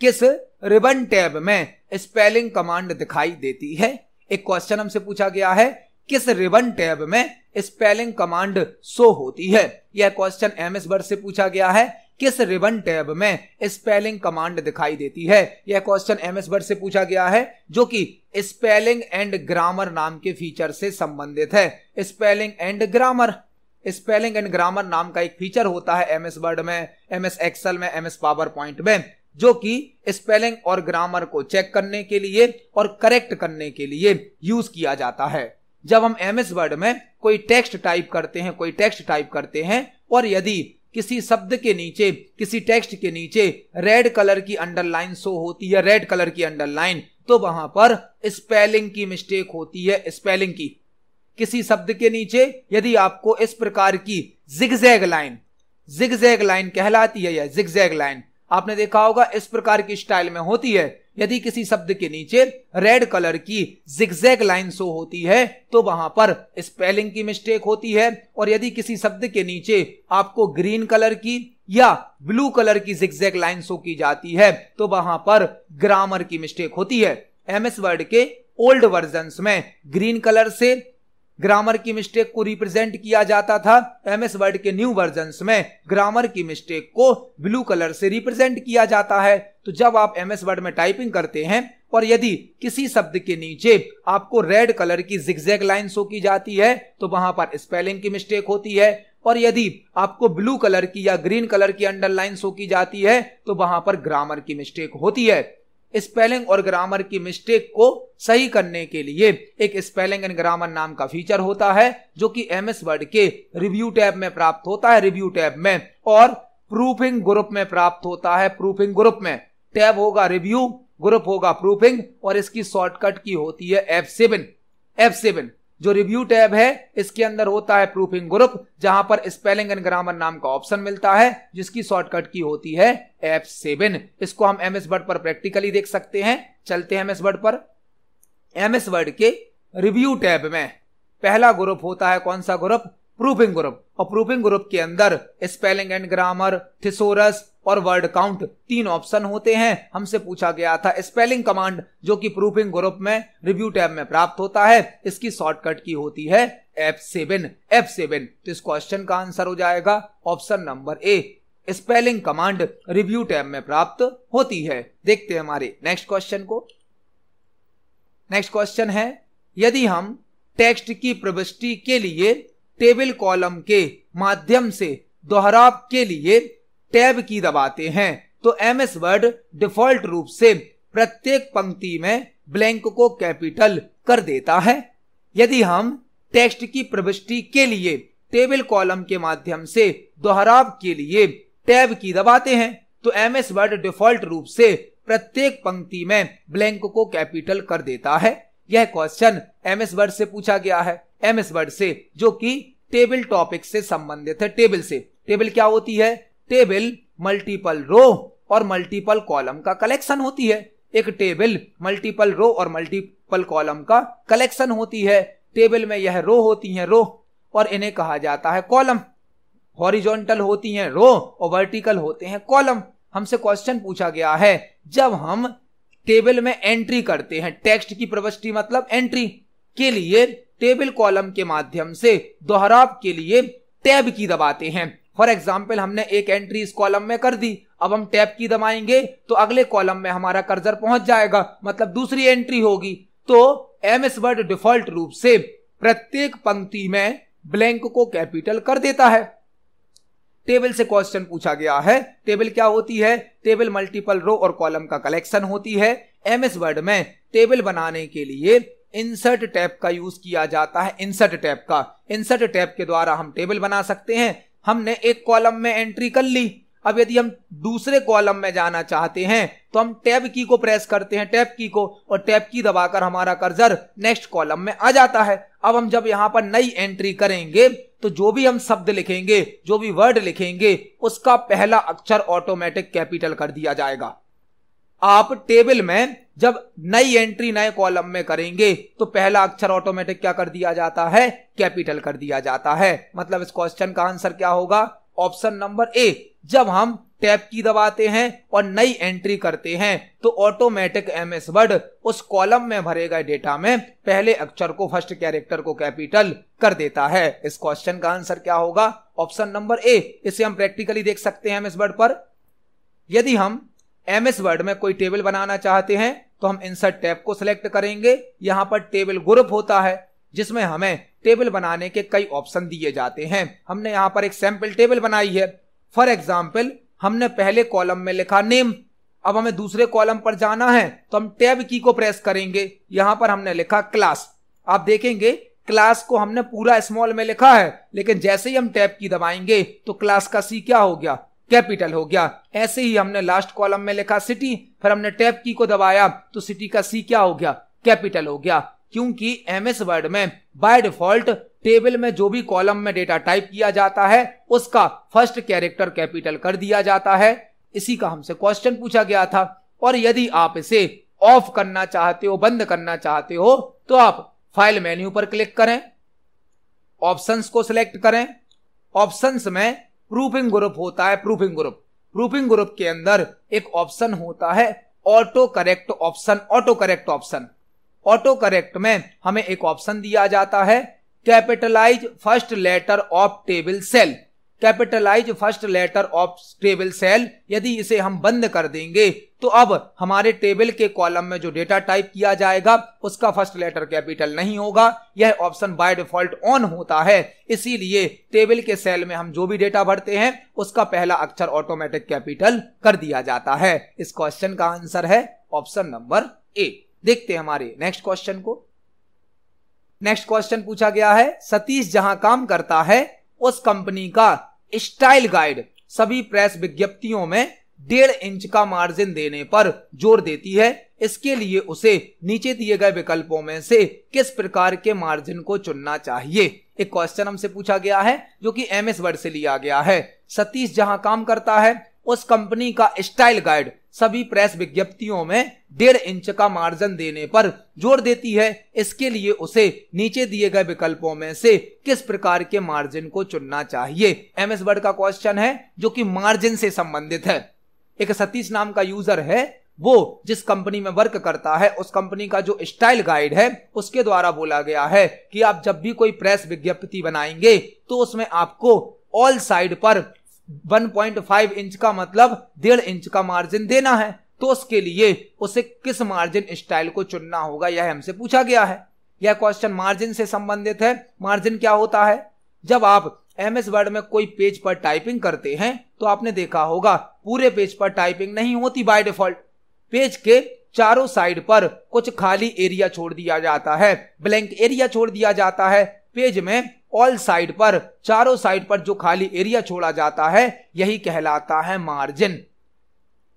किस रिबन टैब में स्पेलिंग कमांड दिखाई देती है एक क्वेश्चन हमसे पूछा गया है किस रिबन टैब में स्पेलिंग कमांड शो होती है यह क्वेश्चन एम एस वर्ड से पूछा गया है किस रिबन टैब में स्पेलिंग कमांड दिखाई देती है यह क्वेश्चन एम एस वर्ड से पूछा गया है जो कि स्पेलिंग एंड ग्रामर नाम के फीचर से संबंधित है spelling and grammar spelling and grammar नाम का एक फीचर होता है एम एस वर्ड में एमएस एस एक्सएल में एमएस पावर पॉइंट में जो कि स्पेलिंग और ग्रामर को चेक करने के लिए और करेक्ट करने के लिए यूज किया जाता है जब हम एम एस वर्ड में कोई टेक्स्ट टाइप करते हैं कोई टेक्स्ट टाइप करते हैं और यदि किसी शब्द के नीचे किसी टेक्स्ट के नीचे रेड कलर की अंडरलाइन शो होती है रेड कलर की अंडरलाइन तो वहां पर स्पेलिंग की मिस्टेक होती है स्पेलिंग की किसी शब्द के नीचे यदि आपको इस प्रकार की जिगजैग लाइन जिगजैग लाइन कहलाती है या जिगजैग लाइन आपने देखा होगा इस प्रकार की स्टाइल में होती है यदि किसी शब्द के नीचे रेड कलर की जिगजैग लाइन शो होती है तो वहां पर स्पेलिंग की मिस्टेक होती है और यदि किसी शब्द के नीचे आपको ग्रीन कलर की या ब्लू कलर की जिगजैग लाइन शो की जाती है तो वहां पर ग्रामर की मिस्टेक होती है एमएस वर्ड के ओल्ड वर्जन में ग्रीन कलर से ग्रामर की मिस्टेक को रिप्रेजेंट किया जाता था एम एस वर्ड के न्यू वर्जन में ग्रामर की मिस्टेक को ब्लू कलर से रिप्रेजेंट किया जाता है तो जब आप एम एस वर्ड में टाइपिंग करते हैं और यदि किसी शब्द के नीचे आपको रेड कलर की जिगजैग लाइन शो की जाती है तो वहां पर स्पेलिंग की मिस्टेक होती है और यदि आपको ब्लू कलर की या ग्रीन कलर की अंडरलाइन शो की जाती है तो वहां पर ग्रामर की मिस्टेक होती है स्पेलिंग और ग्रामर की मिस्टेक को सही करने के लिए एक स्पेलिंग एंड ग्रामर नाम का फीचर होता है जो कि एम एस वर्ड के रिव्यू टैब में प्राप्त होता है रिव्यू टैब में और प्रूफिंग ग्रुप में प्राप्त होता है प्रूफिंग ग्रुप में टैब होगा रिव्यू ग्रुप होगा प्रूफिंग और इसकी शॉर्टकट की होती है एफ सेवन एफ सेवन जो रिव्यू टैब है इसके अंदर होता है प्रूफिंग ग्रुप जहां पर स्पेलिंग एंड ग्रामर नाम का ऑप्शन मिलता है जिसकी शॉर्टकट की होती है एफ सेवन इसको हम एम एस वर्ड पर प्रैक्टिकली देख सकते हैं चलते हैं एमएस वर्ड पर एमएस वर्ड के रिव्यू टैब में पहला ग्रुप होता है कौन सा ग्रुप प्रूफिंग ग्रुप और प्रूफिंग ग्रुप के अंदर स्पेलिंग एंड ग्रामर थिसोरस और वर्ड काउंट तीन ऑप्शन होते हैं हमसे पूछा गया था स्पेलिंग कमांड जो कि प्रूफिंग ग्रुप में रिव्यू टैब में प्राप्त होता है इसकी शॉर्टकट की होती है एफ सेवन एफ सेवन तो इस क्वेश्चन का आंसर हो जाएगा option number A spelling command review tab में प्राप्त होती है देखते हैं हमारे नेक्स्ट क्वेश्चन को नेक्स्ट क्वेश्चन है यदि हम टेक्स्ट की प्रविष्टि के लिए टेबल कॉलम के माध्यम से दोहराव के लिए टैब की दबाते हैं तो एम एस वर्ड डिफॉल्ट रूप से प्रत्येक पंक्ति में ब्लैंक को कैपिटल कर देता है यदि हम टेक्स्ट की प्रविष्टि के लिए टेबल कॉलम के माध्यम से दोहराव के लिए टैब की दबाते हैं तो एम एस वर्ड डिफॉल्ट रूप से प्रत्येक पंक्ति में ब्लैंक को कैपिटल कर देता है यह क्वेश्चन एम एस वर्ड से पूछा गया है एम एस वर्ड से जो कि टेबल टॉपिक से संबंधित है टेबल से टेबल क्या होती है टेबल मल्टीपल रो और मल्टीपल कॉलम का कलेक्शन होती है एक टेबल मल्टीपल रो और मल्टीपल कॉलम का कलेक्शन होती है टेबल में यह रो होती है रो और इन्हें कहा जाता है कॉलम हॉरिजॉन्टल होती हैं रो और वर्टिकल होते हैं कॉलम हमसे क्वेश्चन पूछा गया है जब हम टेबल में एंट्री करते हैं टेक्स्ट की प्रविष्टि मतलब एंट्री के लिए टेबल कॉलम के माध्यम से दोहराव के लिए टैब की दबाते हैं फॉर एग्जाम्पल हमने एक एंट्री इस कॉलम में कर दी अब हम टैप की दबाएंगे तो अगले कॉलम में हमारा कर्जर पहुंच जाएगा मतलब दूसरी एंट्री होगी तो एम एस वर्ड डिफॉल्ट रूप से प्रत्येक पंक्ति में ब्लैंक को कैपिटल कर देता है टेबल से क्वेश्चन पूछा गया है टेबल क्या होती है टेबल मल्टीपल रो और कॉलम का कलेक्शन होती है एम एस वर्ड में टेबल बनाने के लिए इंसर्ट टैप का यूज किया जाता है इंसर्ट टैप का इंसर्ट टैप के द्वारा हम टेबल बना सकते हैं हमने एक कॉलम में एंट्री कर ली अब यदि हम दूसरे कॉलम में जाना चाहते हैं तो हम टैब की को प्रेस करते हैं टैब की को और टैब की दबाकर हमारा कर्जर नेक्स्ट कॉलम में आ जाता है अब हम जब यहां पर नई एंट्री करेंगे तो जो भी हम शब्द लिखेंगे जो भी वर्ड लिखेंगे उसका पहला अक्षर ऑटोमेटिक कैपिटल कर दिया जाएगा आप टेबल में जब नई एंट्री नए कॉलम में करेंगे तो पहला अक्षर ऑटोमेटिक क्या कर दिया जाता है कैपिटल कर दिया जाता है मतलब इस क्वेश्चन का आंसर क्या होगा ऑप्शन नंबर ए जब हम टैप की दबाते हैं और नई एंट्री करते हैं तो ऑटोमेटिक एम एस वर्ड उस कॉलम में भरे गए डेटा में पहले अक्षर को फर्स्ट कैरेक्टर को कैपिटल कर देता है इस क्वेश्चन का आंसर क्या होगा ऑप्शन नंबर ए इसे हम प्रैक्टिकली देख सकते हैं एम एस वर्ड पर यदि हम एम एस वर्ड में कोई टेबल बनाना चाहते हैं तो हम इंसर्ट टैब को सिलेक्ट करेंगे यहाँ पर टेबल ग्रुप होता है जिसमें हमें टेबल बनाने के कई ऑप्शन दिए जाते हैं हमने यहाँ पर एक सैंपल टेबल बनाई है फॉर एग्जाम्पल हमने पहले कॉलम में लिखा नेम अब हमें दूसरे कॉलम पर जाना है तो हम टैब की को प्रेस करेंगे यहां पर हमने लिखा क्लास आप देखेंगे क्लास को हमने पूरा स्मॉल में लिखा है लेकिन जैसे ही हम टैब की दबाएंगे तो क्लास का सी क्या हो गया कैपिटल हो गया ऐसे ही हमने लास्ट कॉलम में लिखा सिटी फिर हमने टैप की को दबाया तो सिटी का सी क्या हो गया कैपिटल हो गया क्योंकि एम एस वर्ड में बाय डिफॉल्ट टेबल में जो भी कॉलम में डेटा टाइप किया जाता है उसका फर्स्ट कैरेक्टर कैपिटल कर दिया जाता है इसी का हमसे क्वेश्चन पूछा गया था और यदि आप इसे ऑफ करना चाहते हो बंद करना चाहते हो तो आप फाइल मेन्यू पर क्लिक करें ऑप्शंस को सिलेक्ट करें ऑप्शंस में प्रूफिंग ग्रुप होता है प्रूफिंग ग्रुप प्रूफिंग ग्रुप के अंदर एक ऑप्शन होता है auto correct option auto correct option auto correct में हमें एक ऑप्शन दिया जाता है capitalise first letter of table cell capitalise first letter of table cell यदि इसे हम बंद कर देंगे तो अब हमारे टेबल के कॉलम में जो डेटा टाइप किया जाएगा उसका फर्स्ट लेटर कैपिटल नहीं होगा यह ऑप्शन बाय डिफॉल्ट ऑन होता है इसीलिए टेबल के सेल में हम जो भी डेटा भरते हैं उसका पहला अक्षर ऑटोमेटिक कैपिटल कर दिया जाता है इस क्वेश्चन का आंसर है ऑप्शन नंबर ए देखते हैं हमारे नेक्स्ट क्वेश्चन को नेक्स्ट क्वेश्चन पूछा गया है सतीश जहां काम करता है उस कंपनी का स्टाइल गाइड सभी प्रेस विज्ञप्तियों में डेढ़ इंच का मार्जिन देने पर जोर देती है इसके लिए उसे नीचे दिए गए विकल्पों में से किस प्रकार के मार्जिन को चुनना चाहिए एक क्वेश्चन हमसे पूछा गया है जो कि एम एस वर्ड से लिया गया है सतीश जहां काम करता है उस कंपनी का स्टाइल गाइड सभी प्रेस विज्ञप्तियों में डेढ़ इंच का मार्जिन देने पर जोर देती है इसके लिए उसे नीचे दिए गए विकल्पों में से किस प्रकार के मार्जिन को चुनना चाहिए एम एस वर्ड का क्वेश्चन है जो कि मार्जिन से संबंधित है एक सतीश नाम का यूजर है वो जिस कंपनी में वर्क करता है उस कंपनी का जो स्टाइल गाइड है उसके द्वारा बोला गया है कि आप जब भी कोई प्रेस विज्ञप्ति बनाएंगे तो उसमें आपको ऑल साइड पर 1.5 इंच का मतलब डेढ़ इंच का मार्जिन देना है तो उसके लिए उसे किस मार्जिन स्टाइल को चुनना होगा यह हमसे पूछा गया है यह क्वेश्चन मार्जिन से संबंधित है मार्जिन क्या होता है जब आप एम एस वर्ड में कोई पेज पर टाइपिंग करते हैं तो आपने देखा होगा पूरे पेज पर टाइपिंग नहीं होती बाय डिफॉल्ट पेज के चारों साइड पर कुछ खाली एरिया छोड़ दिया जाता है ब्लैंक एरिया छोड़ दिया जाता है पेज में ऑल साइड पर चारों साइड पर जो खाली एरिया छोड़ा जाता है यही कहलाता है मार्जिन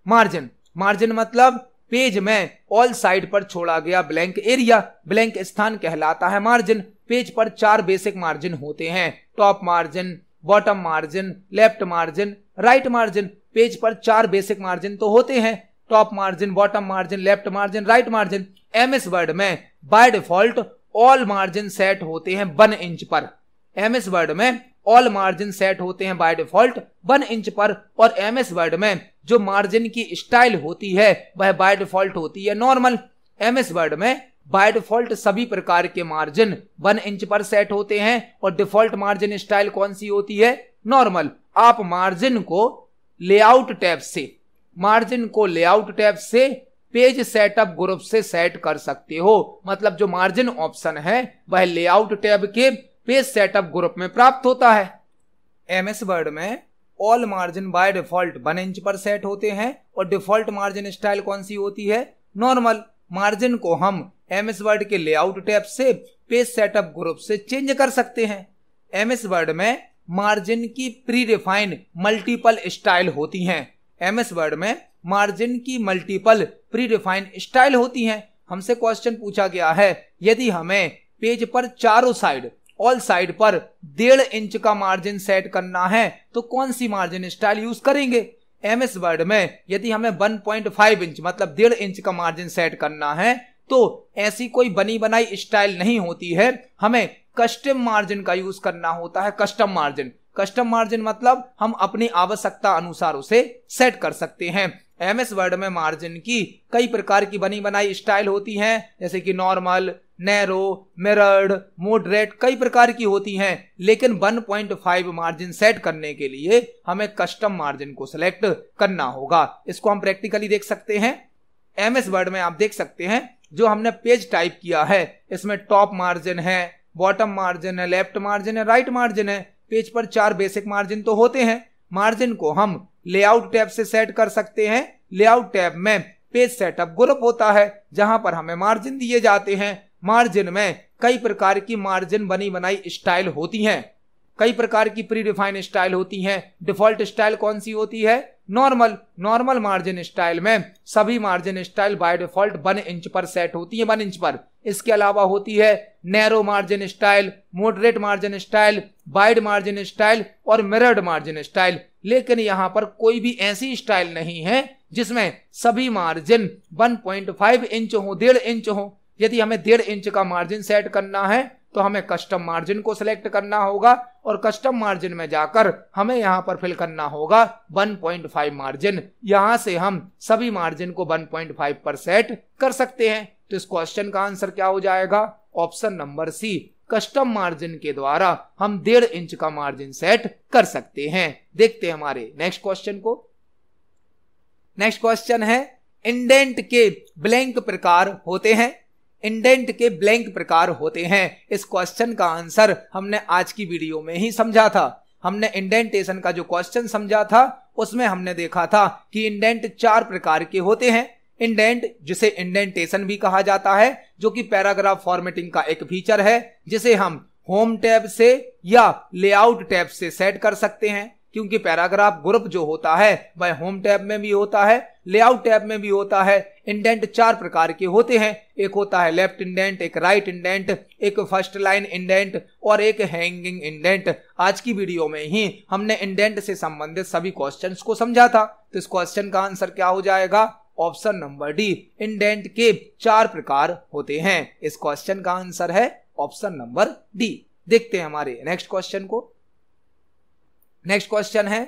मार्जिन मार्जिन मतलब पेज में ऑल साइड पर छोड़ा गया ब्लैंक एरिया ब्लैंक स्थान कहलाता है मार्जिन पेज पर चार बेसिक मार्जिन होते हैं top margin bottom margin left margin right margin page पर चार बेसिक मार्जिन तो होते हैं top margin bottom margin left margin right margin M S word में by default all margin set होते हैं वन इंच पर एम एस वर्ड में ऑल मार्जिन सेट होते हैं बाय डिफॉल्ट वन इंच पर और एम एस वर्ड में जो मार्जिन की स्टाइल होती है वह बाय डिफॉल्ट होती है नॉर्मल एम एस वर्ड में बाय डिफॉल्ट सभी प्रकार के मार्जिन वन इंच पर सेट होते हैं और डिफॉल्ट मार्जिन स्टाइल कौन सी होती है नॉर्मल आप मार्जिन को लेआउट टैब से मार्जिन को लेआउट टैब से पेज सेटअप ग्रुप से सेट कर सकते हो मतलब जो मार्जिन ऑप्शन है वह लेआउट टैब के पेज सेटअप ग्रुप में प्राप्त होता है एम एस वर्ड में all margin by default one inch पर सेट होते हैं और डिफॉल्ट मार्जिन स्टाइल कौन सी होती है नॉर्मल मार्जिन को हम एम एस वर्ड के लेआउट टैब से पेज सेटअप ग्रुप से चेंज कर सकते हैं एम एस वर्ड में मार्जिन की प्री डिफाइन मल्टीपल स्टाइल होती हैं एम एस वर्ड में मार्जिन की मल्टीपल प्री डिफाइन स्टाइल होती हैं हमसे क्वेश्चन पूछा गया है यदि हमें पेज पर चारों साइड ऑल साइड पर डेढ़ इंच का मार्जिन सेट करना है तो कौन सी मार्जिन स्टाइल यूज करेंगे एम एस वर्ड में यदि हमें 1.5 इंच मतलब डेढ़ इंच का मार्जिन सेट करना है तो ऐसी कोई बनी बनाई स्टाइल नहीं होती है हमें कस्टम मार्जिन का यूज करना होता है कस्टम मार्जिन कस्टम मार्जिन मतलब हम अपनी आवश्यकता अनुसार उसे सेट कर सकते हैं एमएस वर्ड में मार्जिन की कई प्रकार की बनी बनाई स्टाइल होती हैं जैसे कि नॉर्मल नैरो मिरर्ड मोडरेट कई प्रकार की होती हैं लेकिन 1.5 मार्जिन सेट करने के लिए हमें कस्टम मार्जिन को सिलेक्ट करना होगा इसको हम प्रैक्टिकली देख सकते हैं एम एस वर्ड में आप देख सकते हैं जो हमने पेज टाइप किया है इसमें टॉप मार्जिन है बॉटम मार्जिन है लेफ्ट मार्जिन है राइट मार्जिन है पेज पर चार बेसिक मार्जिन तो होते हैं मार्जिन को हम लेआउट टैब से सेट कर सकते हैं लेआउट टैब में पेज सेटअप ग्रुप होता है जहां पर हमें मार्जिन दिए जाते हैं मार्जिन में कई प्रकार की मार्जिन बनी बनाई स्टाइल होती हैं कई प्रकार की प्री डिफाइन स्टाइल होती हैं डिफॉल्ट स्टाइल कौन सी होती है नॉर्मल नॉर्मल मार्जिन स्टाइल में सभी margin style by default one inch पर सेट होती है वन इंच पर इसके अलावा होती है narrow margin style moderate margin style wide margin style और मिरर्ड मार्जिन स्टाइल लेकिन यहाँ पर कोई भी ऐसी स्टाइल नहीं है जिसमें सभी मार्जिन 1.5 इंच हो डेढ़ इंच हो यदि हमें डेढ़ इंच का मार्जिन सेट करना है तो हमें कस्टम मार्जिन को सिलेक्ट करना होगा और कस्टम मार्जिन में जाकर हमें यहाँ पर फिल करना होगा 1.5 मार्जिन यहाँ से हम सभी मार्जिन को 1.5 पर सेट कर सकते हैं तो इस क्वेश्चन का आंसर क्या हो जाएगा option number C custom margin के द्वारा हम डेढ़ इंच का मार्जिन सेट कर सकते हैं देखते हैं हमारे नेक्स्ट क्वेश्चन को नेक्स्ट क्वेश्चन है इंडेंट के ब्लैंक प्रकार होते हैं इंडेंट के ब्लैंक प्रकार होते हैं इस क्वेश्चन का आंसर हमने आज की वीडियो में ही समझा था हमने इंडेंटेशन का जो क्वेश्चन समझा था उसमें हमने देखा था कि इंडेंट चार प्रकार के होते हैं इंडेंट जिसे इंडेंटेशन भी कहा जाता है जो कि पैराग्राफ फॉर्मेटिंग का एक फीचर है जिसे हम होम टैब से या लेआउट टैब से सेट कर सकते हैं क्योंकि पैराग्राफ ग्रुप जो होता है वह होम टैब में भी होता है लेआउट टैब में भी होता है इंडेंट चार प्रकार के होते हैं एक होता है लेफ्ट इंडेंट एक राइट इंडेंट एक फर्स्ट लाइन इंडेंट और एक हैंगिंग इंडेंट आज की वीडियो में ही हमने इंडेंट से संबंधित सभी क्वेश्चन को समझा था तो इस क्वेश्चन का आंसर क्या हो जाएगा ऑप्शन नंबर डी इंडेंट के चार प्रकार होते हैं इस क्वेश्चन का आंसर है ऑप्शन नंबर डी देखते हैं हमारे नेक्स्ट क्वेश्चन को नेक्स्ट क्वेश्चन है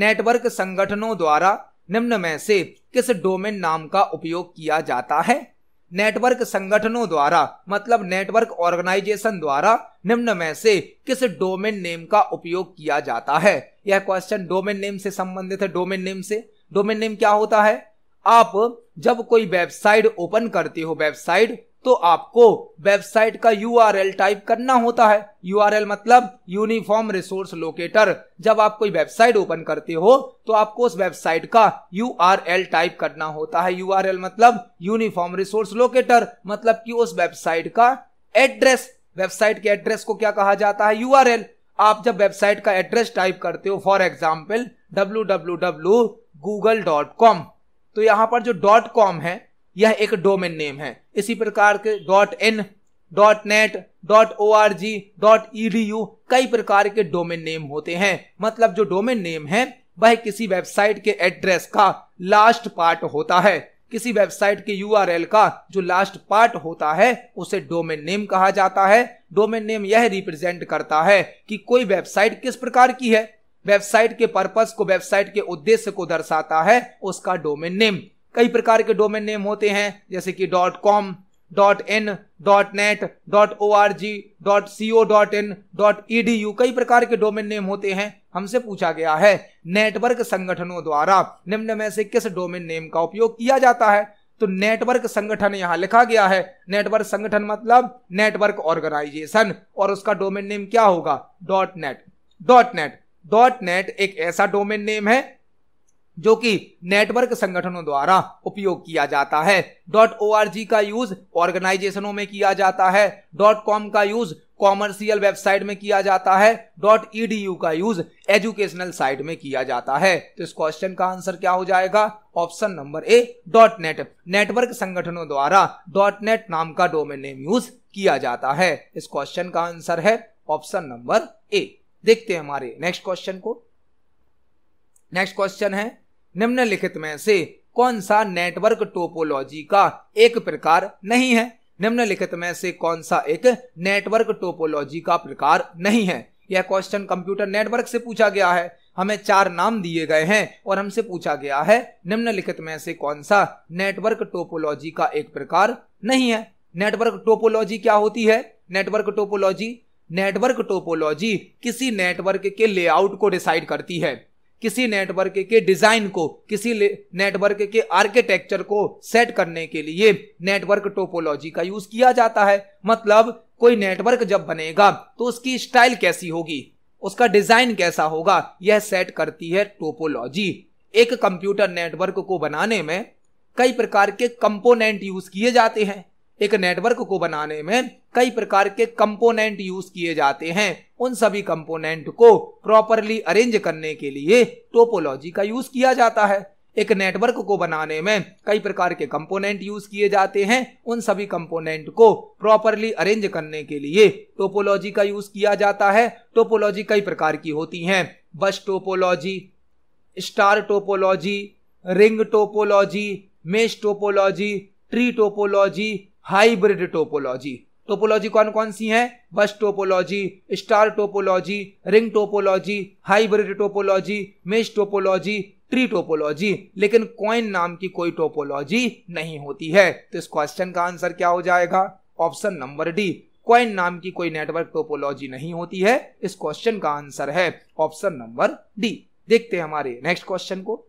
नेटवर्क संगठनों द्वारा निम्न में से किस डोमेन नाम का उपयोग किया जाता है नेटवर्क संगठनों द्वारा मतलब नेटवर्क ऑर्गेनाइजेशन द्वारा निम्न में से किस डोमेन नेम का उपयोग किया जाता है यह क्वेश्चन डोमेन नेम से संबंधित है डोमेन नेम से डोमेन नेम क्या होता है आप जब कोई वेबसाइट ओपन करते हो वेबसाइट तो आपको वेबसाइट का यू टाइप करना होता है यू मतलब यूनिफॉर्म रिसोर्स लोकेटर जब आप कोई वेबसाइट ओपन करते हो तो आपको उस वेबसाइट का यू टाइप करना होता है यू मतलब यूनिफॉर्म रिसोर्स लोकेटर मतलब कि उस वेबसाइट का एड्रेस वेबसाइट के एड्रेस को क्या कहा जाता है यू आप जब वेबसाइट का एड्रेस टाइप करते हो for example W Google dot com तो यहां पर जो डॉट कॉम है यह एक डोमेन नेम है इसी प्रकार के dot in dot net dot O R G dot E D U कई प्रकार के डोमेन नेम होते हैं मतलब जो डोमेन नेम है वह किसी वेबसाइट के एड्रेस का लास्ट पार्ट होता है किसी वेबसाइट के यूआरएल का जो लास्ट पार्ट होता है उसे डोमेन नेम कहा जाता है डोमेन नेम यह रिप्रेजेंट करता है कि कोई वेबसाइट किस प्रकार की है वेबसाइट के पर्पस को वेबसाइट के उद्देश्य को दर्शाता है उसका डोमेन नेम कई प्रकार के डोमेन नेम होते हैं जैसे कि dot com dot in dot net dot O R G dot C O dot in dot E D U कई प्रकार के डोमेन नेम होते हैं हमसे पूछा गया है नेटवर्क संगठनों द्वारा निम्न में से किस डोमेन नेम का उपयोग किया जाता है तो नेटवर्क संगठन यहाँ लिखा गया है नेटवर्क संगठन मतलब नेटवर्क ऑर्गेनाइजेशन और उसका डोमेन नेम क्या होगा dot net dot net dot net एक ऐसा डोमेन नेम है जो कि नेटवर्क संगठनों द्वारा उपयोग किया जाता है डॉट ओ का यूज ऑर्गेनाइजेशनों में किया जाता है डॉट कॉम का यूज कॉमर्शियल वेबसाइट में किया जाता है डॉट ईडीयू e का यूज एजुकेशनल साइट में किया जाता है तो इस क्वेश्चन का आंसर क्या हो जाएगा option number A dot net network संगठनों द्वारा डॉट नेट नाम का डोमेन नेम यूज किया जाता है इस क्वेश्चन का आंसर है ऑप्शन नंबर ए देखते हैं हमारे नेक्स्ट क्वेश्चन को नेक्स्ट क्वेश्चन है निम्नलिखित में से कौन सा नेटवर्क टोपोलॉजी का एक प्रकार नहीं है निम्नलिखित में से कौन सा एक नेटवर्क टोपोलॉजी का प्रकार नहीं है यह क्वेश्चन कंप्यूटर नेटवर्क से पूछा गया है हमें चार नाम दिए गए हैं और हमसे पूछा गया है निम्नलिखित में से कौन सा नेटवर्क टोपोलॉजी का एक प्रकार नहीं है नेटवर्क टोपोलॉजी क्या होती है नेटवर्क टोपोलॉजी नेटवर्क टोपोलॉजी किसी नेटवर्क के लेआउट को डिसाइड करती है किसी नेटवर्क के डिजाइन को किसी नेटवर्क के आर्किटेक्चर को सेट करने के लिए नेटवर्क टोपोलॉजी का यूज किया जाता है मतलब कोई नेटवर्क जब बनेगा तो उसकी स्टाइल कैसी होगी उसका डिजाइन कैसा होगा यह सेट करती है टोपोलॉजी एक कंप्यूटर नेटवर्क को बनाने में कई प्रकार के कंपोनेंट यूज किए जाते हैं एक नेटवर्क को बनाने में कई प्रकार के कंपोनेंट यूज किए जाते हैं उन सभी कंपोनेंट को प्रॉपरली अरेंज करने के लिए टोपोलॉजी का यूज किया जाता है एक नेटवर्क को बनाने में कई प्रकार के कंपोनेंट यूज किए जाते हैं उन सभी कंपोनेंट को प्रॉपरली अरेंज करने के लिए टोपोलॉजी का यूज किया जाता है टोपोलॉजी कई प्रकार की होती हैं bus topology star topology ring topology mesh topology tree topology hybrid topology topology कौन कौन सी हैं bus topology star topology ring topology hybrid topology mesh topology tree topology लेकिन कॉइन नाम की कोई टोपोलॉजी नहीं होती है तो इस क्वेश्चन का आंसर क्या हो जाएगा ऑप्शन नंबर डी कॉइन नाम की कोई नेटवर्क टोपोलॉजी नहीं होती है इस क्वेश्चन का आंसर है ऑप्शन नंबर डी देखते हैं हमारे नेक्स्ट क्वेश्चन को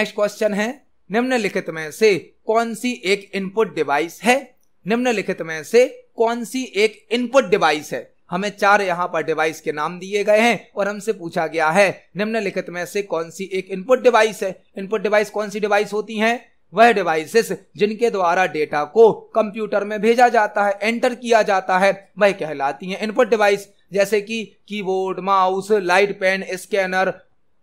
नेक्स्ट क्वेश्चन है निम्नलिखित में से कौन सी एक इनपुट डिवाइस है निम्नलिखित में से कौन सी एक इनपुट डिवाइस है हमें चार यहाँ पर डिवाइस के नाम दिए गए हैं और हमसे पूछा गया है निम्नलिखित में से कौन सी एक इनपुट डिवाइस है इनपुट डिवाइस कौन सी डिवाइस होती है वह डिवाइसेस जिनके द्वारा डेटा को कंप्यूटर में भेजा जाता है एंटर किया जाता है वह कहलाती है इनपुट डिवाइस जैसे कि keyboard mouse light pen scanner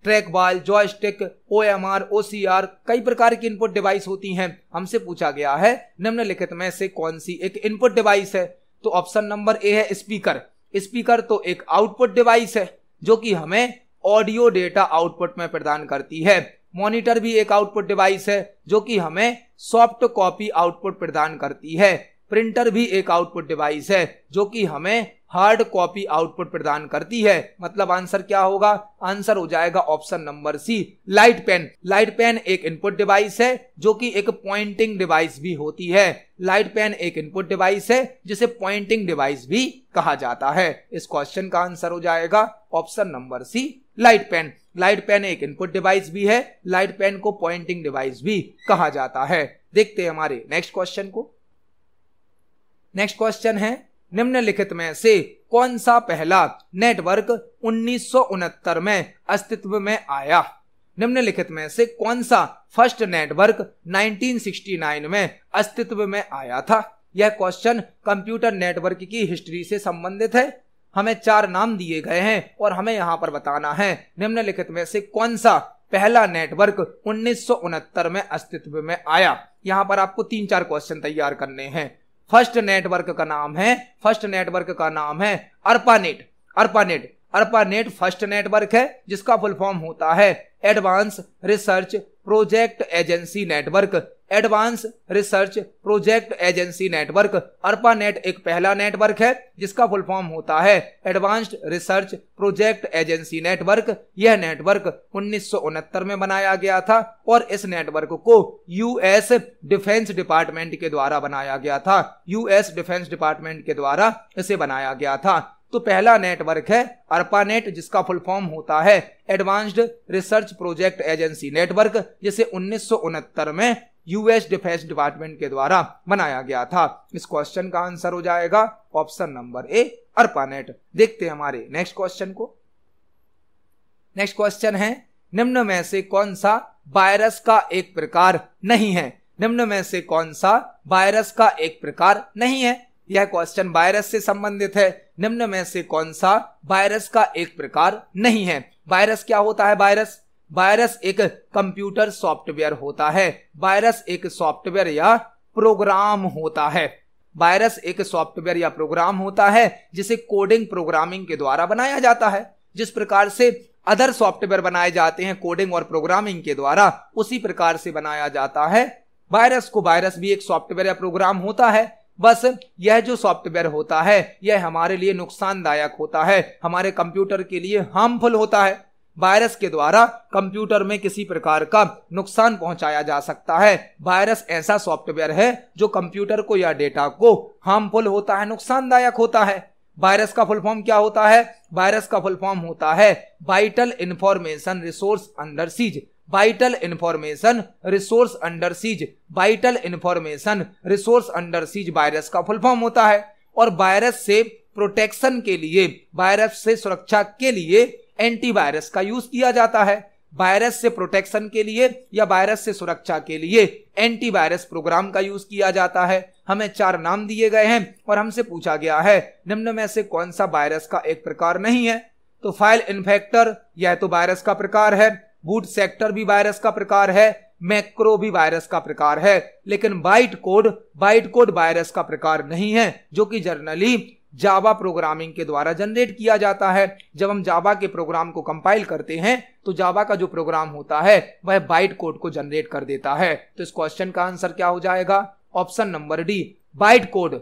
trackball joystick O M R O C R कई प्रकार की इनपुट डिवाइस होती हैं हमसे पूछा गया है निम्नलिखित में से कौन सी एक इनपुट डिवाइस है तो ऑप्शन नंबर ए है स्पीकर स्पीकर तो एक आउटपुट डिवाइस है जो कि हमें ऑडियो डेटा आउटपुट में प्रदान करती है मॉनिटर भी एक आउटपुट डिवाइस है जो कि हमें सॉफ्ट कॉपी आउटपुट प्रदान करती है प्रिंटर भी एक आउटपुट डिवाइस है जो कि हमें हार्ड कॉपी आउटपुट प्रदान करती है मतलब आंसर क्या होगा आंसर हो जाएगा option number C light pen light pen एक इनपुट डिवाइस है जो कि एक पॉइंटिंग डिवाइस भी होती है लाइट पेन एक इनपुट डिवाइस है जिसे पॉइंटिंग डिवाइस भी कहा जाता है इस क्वेश्चन का आंसर हो जाएगा option number C light pen light pen एक इनपुट डिवाइस भी है लाइट पेन को पॉइंटिंग डिवाइस भी कहा जाता है देखते हैं हमारे नेक्स्ट क्वेश्चन को नेक्स्ट क्वेश्चन है निम्नलिखित में से कौन सा पहला नेटवर्क उन्नीस में अस्तित्व में आया निम्नलिखित में से कौन सा फर्स्ट नेटवर्क 1969 में अस्तित्व में आया था यह क्वेश्चन कंप्यूटर नेटवर्क की हिस्ट्री से संबंधित है हमें चार नाम दिए गए हैं और हमें यहाँ पर बताना है निम्नलिखित में से कौन सा पहला नेटवर्क उन्नीस में अस्तित्व में आया यहाँ पर आपको तीन चार क्वेश्चन तैयार करने हैं फर्स्ट नेटवर्क का नाम है फर्स्ट नेटवर्क का नाम है ARPANET ARPANET ARPANET first network है जिसका फुल फॉर्म होता है advance research project agency network advance research project agency network ARPANET एक पहला नेटवर्क है जिसका फुल फॉर्म होता है advanced research project agency network यह नेटवर्क उन्नीस में बनाया गया था और इस नेटवर्क को यूएस डिफेंस डिपार्टमेंट के द्वारा बनाया गया था यूएस डिफेंस डिपार्टमेंट के द्वारा इसे बनाया गया था तो पहला नेटवर्क है अर्पानेट जिसका फुल फॉर्म होता है advanced research project agency network जिसे उन्नीस में यूएस डिफेंस डिपार्टमेंट के द्वारा बनाया गया था इस क्वेश्चन का आंसर हो जाएगा ऑप्शन नंबर ए अर्पानेट देखते हैं हमारे नेक्स्ट क्वेश्चन को नेक्स्ट क्वेश्चन है निम्न में से कौन सा वायरस का एक प्रकार नहीं है निम्न में से कौन सा वायरस का एक प्रकार नहीं है यह क्वेश्चन वायरस से संबंधित है निम्न में से कौन सा वायरस का एक प्रकार नहीं है वायरस क्या होता है वायरस वायरस एक कंप्यूटर सॉफ्टवेयर होता है वायरस एक सॉफ्टवेयर या प्रोग्राम होता है वायरस एक सॉफ्टवेयर या प्रोग्राम होता है जिसे कोडिंग प्रोग्रामिंग के द्वारा बनाया जाता है जिस प्रकार से अदर सॉफ्टवेयर बनाए जाते हैं कोडिंग और प्रोग्रामिंग के द्वारा उसी प्रकार से बनाया जाता है वायरस को वायरस भी एक सॉफ्टवेयर या प्रोग्राम होता है बस यह जो सॉफ्टवेयर होता है यह हमारे लिए नुकसानदायक होता है हमारे कंप्यूटर के लिए हार्मफुल होता है वायरस के द्वारा कंप्यूटर में किसी प्रकार का नुकसान पहुंचाया जा सकता है वायरस ऐसा सॉफ्टवेयर है जो कंप्यूटर को या डेटा को हार्मफुल होता है नुकसानदायक होता है वायरस का फुल फॉर्म क्या होता है वायरस का फुल फॉर्म होता है vital information resource under siege vital information resource under siege vital information resource under siege virus का फुल फॉर्म होता है और वायरस से प्रोटेक्शन के लिए वायरस से सुरक्षा के लिए एंटीवायरस का यूज किया जाता है वायरस से प्रोटेक्शन के लिए या वायरस से सुरक्षा के लिए एंटीवायरस प्रोग्राम का यूज किया जाता है हमें चार नाम दिए गए हैं और हमसे पूछा गया है निम्न में से कौन सा वायरस का एक प्रकार नहीं है तो फाइल इन्फेक्टर यह तो वायरस का प्रकार है बूट सेक्टर भी वायरस का प्रकार है मैक्रो भी वायरस का प्रकार है लेकिन byte code byte code virus का प्रकार नहीं है जो कि जर्नली जावा प्रोग्रामिंग के द्वारा जनरेट किया जाता है जब हम जावा के प्रोग्राम को कंपाइल करते हैं तो जावा का जो प्रोग्राम होता है वह बाइट कोड को जनरेट कर देता है तो इस क्वेश्चन का आंसर क्या हो जाएगा option number D byte code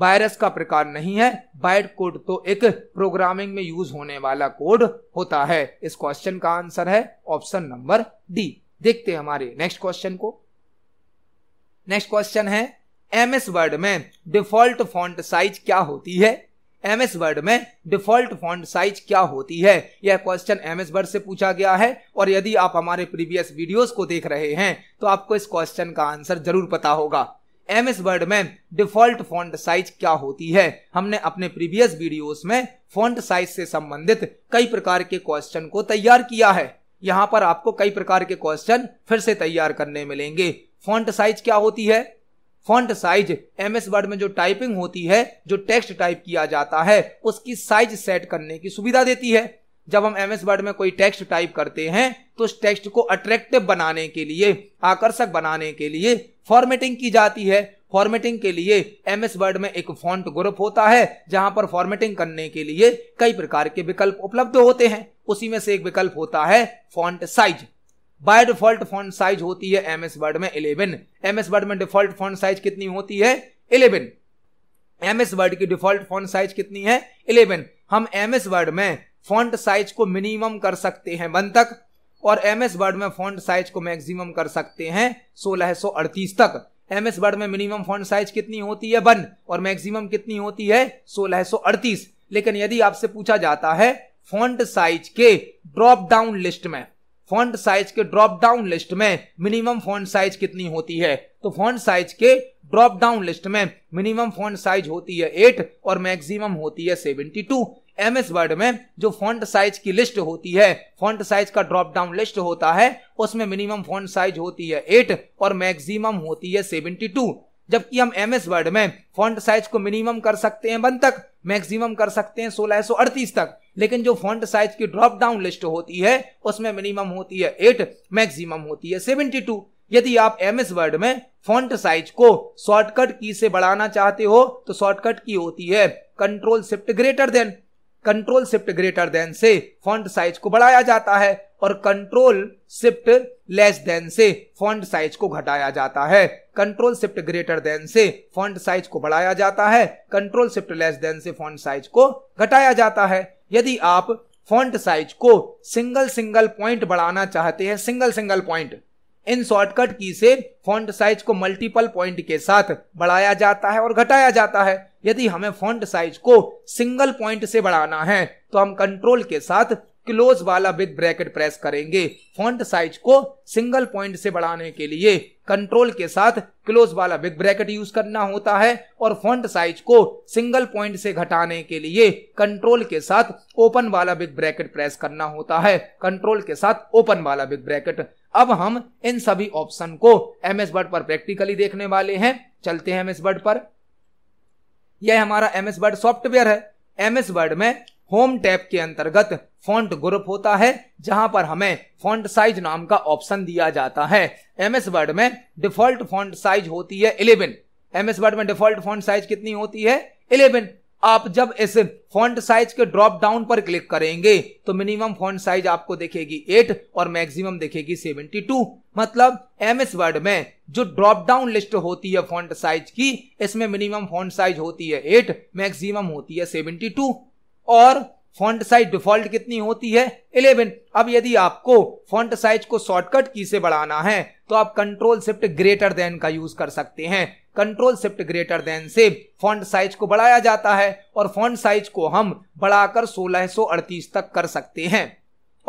virus का प्रकार नहीं है बाइट कोड तो एक प्रोग्रामिंग में यूज होने वाला कोड होता है इस क्वेश्चन का आंसर है ऑप्शन नंबर डी देखते हैं हमारे नेक्स्ट क्वेश्चन को नेक्स्ट क्वेश्चन है एम एस वर्ड में डिफॉल्ट फॉन्ट साइज क्या होती है एम एस वर्ड में डिफॉल्ट फॉन्ट साइज क्या होती है यह क्वेश्चन एम एस वर्ड से पूछा गया है और यदि आप हमारे प्रीवियस वीडियोस को देख रहे हैं तो आपको इस क्वेश्चन का आंसर जरूर पता होगा एम एस वर्ड में डिफॉल्ट फॉन्ट साइज क्या होती है हमने अपने प्रीवियस वीडियोस में फॉन्ट साइज से संबंधित कई प्रकार के क्वेश्चन को तैयार किया है यहाँ पर आपको कई प्रकार के क्वेश्चन फिर से तैयार करने मिलेंगे फॉन्ट साइज क्या होती है font size M S word में जो टाइपिंग होती है जो टेक्स्ट टाइप किया जाता है उसकी साइज सेट करने की सुविधा देती है जब हम एम एस वर्ड में कोई टेक्स्ट टाइप करते हैं तो उस टेक्स्ट को अट्रैक्टिव बनाने के लिए आकर्षक बनाने के लिए फॉर्मेटिंग की जाती है फॉर्मेटिंग के लिए एम एस वर्ड में एक फॉन्ट ग्रुप होता है जहां पर फॉर्मेटिंग करने के लिए कई प्रकार के विकल्प उपलब्ध होते हैं उसी में से एक विकल्प होता है font size by default font size होती है एम एस वर्ड में इलेवन एम एस वर्ड में डिफॉल्ट फॉन्ट साइज कितनी होती है इलेवन एम एस वर्ड की डिफॉल्ट फॉन्ट साइज कितनी है इलेवन हम एम एस वर्ड में फॉन्ट साइज को मिनिमम कर सकते हैं वन तक और एम एस वर्ड में फॉन्ट साइज को मैक्सिमम कर सकते हैं सोलह सो तक एम एस वर्ड में मिनिमम फॉन्ट साइज कितनी होती है वन और मैक्सिमम कितनी होती है सोलह सो लेकिन यदि आपसे पूछा जाता है फॉन्ट साइज के ड्रॉप डाउन लिस्ट में फॉन्ट साइज के ड्रॉप डाउन लिस्ट में मिनिमम फॉन्ट साइज कितनी होती है तो फॉन्ट साइज के ड्रॉप डाउन लिस्ट में मिनिमम फॉन्ट साइज होती है एट और मैक्सिमम होती है seventy two M S word में जो फॉन्ट साइज की लिस्ट होती है फॉन्ट साइज का ड्रॉप डाउन लिस्ट होता है उसमें मिनिमम फॉन्ट साइज होती है एट और मैक्सिमम होती है सेवेंटी टू जबकि हम एम एस वर्ड में फॉन्ट साइज को मिनिमम कर सकते हैं बन तक मैक्सिमम कर सकते हैं सोलह सो अड़तीस तक लेकिन जो फॉन्ट साइज की ड्रॉप डाउन लिस्ट होती है उसमें मिनिमम होती है एट मैक्सिमम होती है सेवेंटी टू यदि आप एम एस वर्ड में फॉन्ट साइज को शॉर्टकट की से बढ़ाना चाहते हो तो शॉर्टकट की होती है control shift greater than control shift greater than से फॉन्ट साइज को बढ़ाया जाता है और कंट्रोल शिफ्ट लेस देन से फॉन्ट साइज को घटाया जाता है कंट्रोल शिफ्ट ग्रेटर देन से फॉन्ट साइज को बढ़ाया जाता है कंट्रोल शिफ्ट लेस देन से फॉन्ट साइज को घटाया जाता है यदि आप फॉन्ट साइज को सिंगल सिंगल पॉइंट बढ़ाना चाहते हैं सिंगल सिंगल पॉइंट इन शॉर्टकट की से फॉन्ट साइज को मल्टीपल पॉइंट के साथ बढ़ाया जाता है और घटाया जाता है यदि हमें फॉन्ट साइज को सिंगल पॉइंट से बढ़ाना है तो हम कंट्रोल के साथ क्लोज वाला विद ब्रैकेट प्रेस करेंगे फॉन्ट साइज को सिंगल पॉइंट से बढ़ाने के लिए कंट्रोल के साथ क्लोज वाला विद ब्रैकेट यूज करना होता है और फॉन्ट साइज को सिंगल पॉइंट से घटाने के लिए कंट्रोल के साथ ओपन वाला विद ब्रैकेट प्रेस करना होता है कंट्रोल के साथ ओपन वाला विद ब्रैकेट अब हम इन सभी ऑप्शन को एमएस वर्ड पर प्रैक्टिकली देखने वाले हैं चलते हैं एमएस वर्ड पर यह हमारा एमएस वर्ड सॉफ्टवेयर है एमएस वर्ड में होम टैब के अंतर्गत फॉन्ट ग्रुप होता है जहां पर हमें फॉन्ट साइज नाम का ऑप्शन दिया जाता है एमएस वर्ड में डिफॉल्ट फॉन्ट साइज होती है इलेवन एमएस वर्ड में डिफॉल्ट फॉन्ट साइज कितनी होती है इलेवन आप जब इस फॉन्ट साइज के ड्रॉप डाउन पर क्लिक करेंगे तो मिनिमम फॉन्ट साइज आपको देखेगी 8 और मैक्सिमम दिखेगी 72 मतलब एम एस वर्ड में जो ड्रॉप डाउन लिस्ट होती है फॉन्ट साइज की इसमें मिनिमम फॉन्ट साइज होती है 8 मैक्सिमम होती है 72 और फॉन्ट साइज डिफॉल्ट कितनी होती है 11 अब यदि आपको फॉन्ट साइज को शॉर्टकट की से बढ़ाना है तो आप कंट्रोल शिफ्ट ग्रेटर देन का यूज कर सकते हैं कंट्रोल शिफ्ट ग्रेटर देन से फॉन्ट साइज को बढ़ाया जाता है और फॉन्ट साइज को हम बढ़ाकर सोलह सो तक कर सकते हैं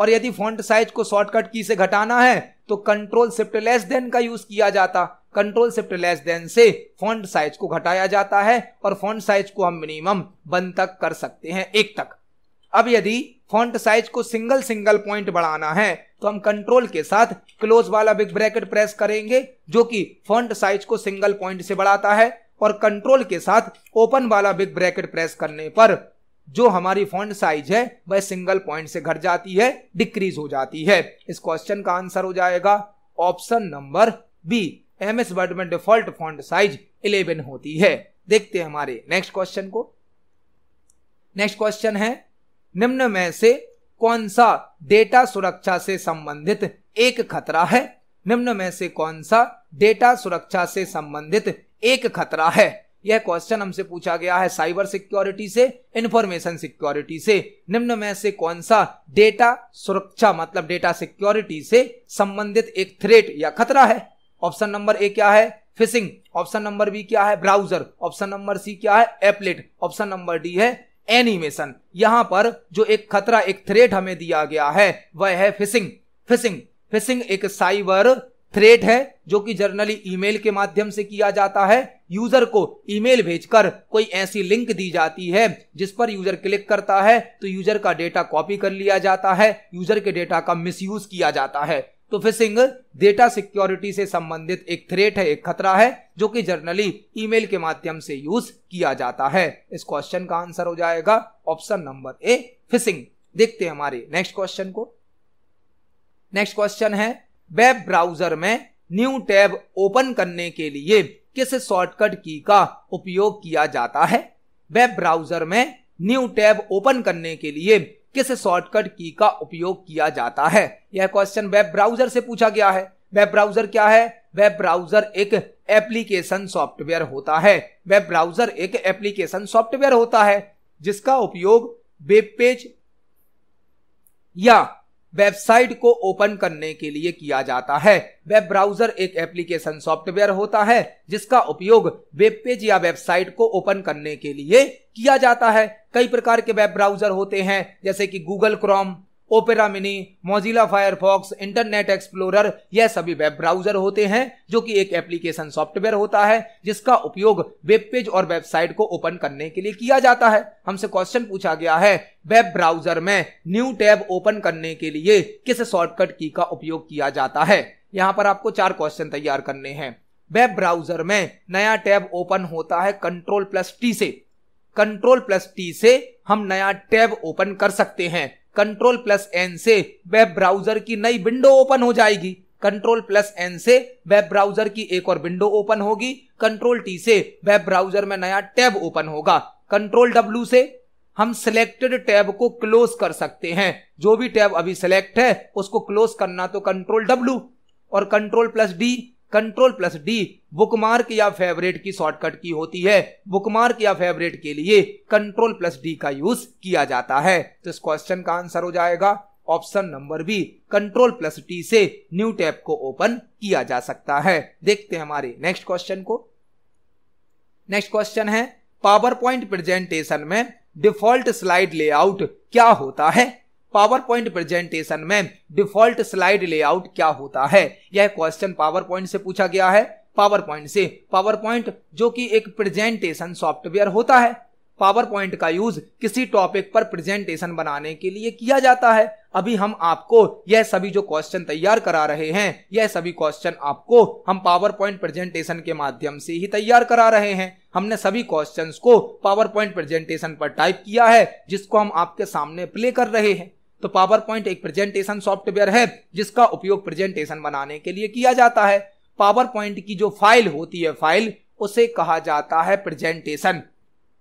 और यदि फॉन्ट साइज को शॉर्टकट की से घटाना है तो कंट्रोल शिफ्ट लेस देन का यूज किया जाता कंट्रोल शिफ्ट लेस देन से फॉन्ट साइज को घटाया जाता है और फॉन्ट साइज को हम मिनिमम वन तक कर सकते हैं एक तक अब यदि फॉन्ट साइज को सिंगल सिंगल पॉइंट बढ़ाना है तो हम कंट्रोल के साथ क्लोज वाला बिग ब्रैकेट प्रेस करेंगे जो कि फंड साइज को सिंगल पॉइंट से बढ़ाता है और कंट्रोल के साथ ओपन वाला बिग ब्रैकेट प्रेस करने पर जो हमारी फॉन्ट साइज है वह सिंगल पॉइंट से घट जाती है डिक्रीज हो जाती है इस क्वेश्चन का आंसर हो जाएगा option number B M S word में डिफॉल्ट फॉन्ट साइज 11 होती है देखते हैं हमारे नेक्स्ट क्वेश्चन को नेक्स्ट क्वेश्चन है निम्न में से कौन सा डेटा सुरक्षा से संबंधित एक खतरा है निम्न में से कौन सा डेटा सुरक्षा से संबंधित एक खतरा है यह क्वेश्चन हमसे पूछा गया है साइबर सिक्योरिटी से इंफॉर्मेशन सिक्योरिटी से निम्न में से कौन सा डेटा सुरक्षा मतलब डेटा सिक्योरिटी से संबंधित एक थ्रेट या खतरा है ऑप्शन नंबर ए क्या है फिशिंग ऑप्शन नंबर बी क्या है ब्राउजर ऑप्शन नंबर सी क्या है एपलेट ऑप्शन नंबर डी है एनिमेशन यहां पर जो एक खतरा एक थ्रेट हमें दिया गया है वह है फिशिंग फिशिंग फिशिंग एक साइबर थ्रेट है जो कि जर्नली ईमेल के माध्यम से किया जाता है यूजर को ईमेल भेजकर कोई ऐसी लिंक दी जाती है जिस पर यूजर क्लिक करता है तो यूजर का डेटा कॉपी कर लिया जाता है यूजर के डेटा का मिसयूज किया जाता है तो फिशिंग डेटा सिक्योरिटी से संबंधित एक थ्रेट है एक खतरा है जो कि जर्नली ईमेल के माध्यम से यूज किया जाता है इस क्वेश्चन का आंसर हो जाएगा ऑप्शन नंबर ए फिशिंग देखते हैं हमारे नेक्स्ट क्वेश्चन को नेक्स्ट क्वेश्चन है वेब ब्राउजर में न्यू टैब ओपन करने के लिए किस शॉर्टकट की का उपयोग किया जाता है वेब ब्राउजर में न्यू टैब ओपन करने के लिए किस शॉर्टकट की का उपयोग किया जाता है यह क्वेश्चन वेब ब्राउजर से पूछा गया है वेब ब्राउजर क्या है वेब ब्राउजर एक एप्लीकेशन सॉफ्टवेयर होता है वेब ब्राउजर एक एप्लीकेशन सॉफ्टवेयर होता है जिसका उपयोग वेब पेज या वेबसाइट को ओपन करने के लिए किया जाता है वेब ब्राउजर एक एप्लीकेशन सॉफ्टवेयर होता है जिसका उपयोग वेब पेज या वेबसाइट को ओपन करने के लिए किया जाता है कई प्रकार के वेब ब्राउजर होते हैं जैसे कि Google Chrome Opera Mini Mozilla Firefox Internet Explorer यह सभी वेब ब्राउजर होते हैं जो कि एक एप्लीकेशन सॉफ्टवेयर होता है जिसका उपयोग वेब पेज और वेबसाइट को ओपन करने के लिए किया जाता है हमसे क्वेश्चन पूछा गया है वेब ब्राउजर में न्यू टैब ओपन करने के लिए किस शॉर्टकट की का उपयोग किया जाता है यहाँ पर आपको चार क्वेश्चन तैयार करने हैं वेब ब्राउजर में नया टैब ओपन होता है कंट्रोल प्लस टी से कंट्रोल प्लस टी से हम नया टैब ओपन कर सकते हैं कंट्रोल प्लस एन से वेब ब्राउजर की नई विंडो ओपन हो जाएगी कंट्रोल प्लस एन से वेब ब्राउजर की एक और विंडो ओपन होगी कंट्रोल टी से वेब ब्राउजर में नया टैब ओपन होगा कंट्रोल डब्ल्यू से हम सिलेक्टेड टैब को क्लोज कर सकते हैं जो भी टैब अभी सिलेक्ट है उसको क्लोज करना तो कंट्रोल डब्ल्यू और control plus D control plus D bookmark या फेवरेट की शॉर्टकट की होती है बुकमार्क या फेवरेट के लिए कंट्रोल प्लस डी का यूज किया जाता है तो इस क्वेश्चन का आंसर हो जाएगा option number B control plus T से न्यू टैब को ओपन किया जा सकता है देखते हैं हमारे नेक्स्ट क्वेश्चन को नेक्स्ट क्वेश्चन है पावर पॉइंट प्रेजेंटेशन में डिफॉल्ट स्लाइड लेआउट क्या होता है पावर पॉइंट प्रेजेंटेशन में डिफॉल्ट स्लाइड लेआउट क्या होता है यह क्वेश्चन पावर पॉइंट से पूछा गया है पावर पॉइंट से पावर पॉइंट जो कि एक प्रेजेंटेशन सॉफ्टवेयर होता है पावर पॉइंट का यूज किसी टॉपिक पर प्रेजेंटेशन बनाने के लिए किया जाता है अभी हम आपको यह सभी जो क्वेश्चन तैयार करा रहे हैं यह सभी क्वेश्चन आपको हम पावर पॉइंट प्रेजेंटेशन के माध्यम से ही तैयार करा रहे हैं हमने सभी क्वेश्चंस को पावर पॉइंट प्रेजेंटेशन पर टाइप किया है जिसको हम आपके सामने प्ले कर रहे हैं तो पावर पॉइंट एक प्रेजेंटेशन सॉफ्टवेयर है जिसका उपयोग प्रेजेंटेशन बनाने के लिए किया जाता है पावर पॉइंट की जो फाइल होती है फाइल उसे कहा जाता है प्रेजेंटेशन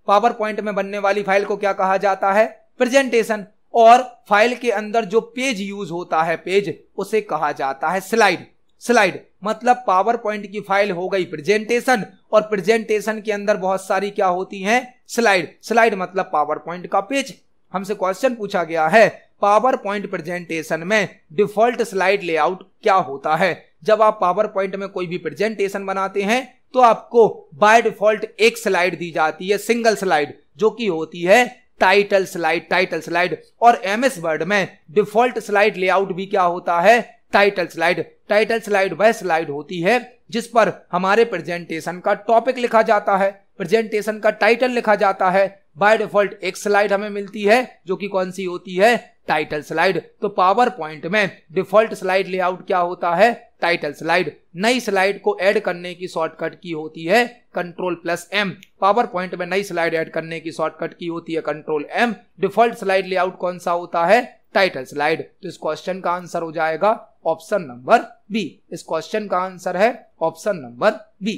पावर पॉइंट में बनने वाली फाइल को क्या कहा जाता है प्रेजेंटेशन और फाइल के अंदर जो पेज यूज होता है पेज उसे कहा जाता है स्लाइड स्लाइड मतलब पावर पॉइंट की फाइल हो गई प्रेजेंटेशन और प्रेजेंटेशन के अंदर बहुत सारी क्या होती हैं स्लाइड स्लाइड मतलब पावर पॉइंट का पेज हमसे क्वेश्चन पूछा गया है पावर पॉइंट प्रेजेंटेशन में डिफॉल्ट स्लाइड लेआउट क्या होता है जब आप पावर पॉइंट में कोई भी प्रेजेंटेशन बनाते हैं तो आपको बाय डिफॉल्ट एक स्लाइड दी जाती है सिंगल स्लाइड जो कि होती है टाइटल स्लाइड टाइटल स्लाइड और एम एस वर्ड में डिफॉल्ट स्लाइड लेआउट भी क्या होता है टाइटल स्लाइड टाइटल स्लाइड वह स्लाइड होती है जिस पर हमारे प्रेजेंटेशन का टॉपिक लिखा जाता है प्रेजेंटेशन का टाइटल लिखा जाता है बाय डिफॉल्ट एक स्लाइड हमें मिलती है जो कि कौन सी होती है टाइटल स्लाइड तो पावर पॉइंट में डिफॉल्ट स्लाइड लेआउट क्या होता है टाइटल स्लाइड नई स्लाइड को ऐड करने की शॉर्टकट की होती है control plus M PowerPoint में नई स्लाइड ऐड करने की शॉर्टकट की होती है control M default slide layout कौन सा होता है टाइटल स्लाइड तो इस क्वेश्चन का आंसर हो जाएगा ऑप्शन नंबर बी इस क्वेश्चन का आंसर है ऑप्शन नंबर बी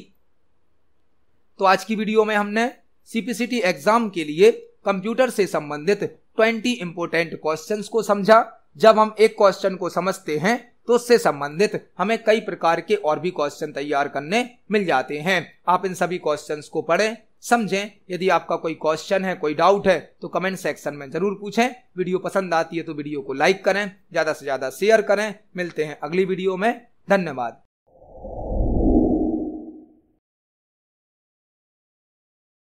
तो आज की वीडियो में हमने सीपीसीटी एग्जाम के लिए कंप्यूटर से संबंधित 20 इंपोर्टेंट क्वेश्चंस को समझा जब हम एक क्वेश्चन को समझते हैं तो उससे संबंधित हमें कई प्रकार के और भी क्वेश्चन तैयार करने मिल जाते हैं आप इन सभी क्वेश्चंस को पढ़ें समझें यदि आपका कोई क्वेश्चन है कोई डाउट है तो कमेंट सेक्शन में जरूर पूछें वीडियो पसंद आती है तो वीडियो को लाइक करें ज़्यादा से ज़्यादा शेयर करें मिलते हैं अगली वीडियो में धन्यवाद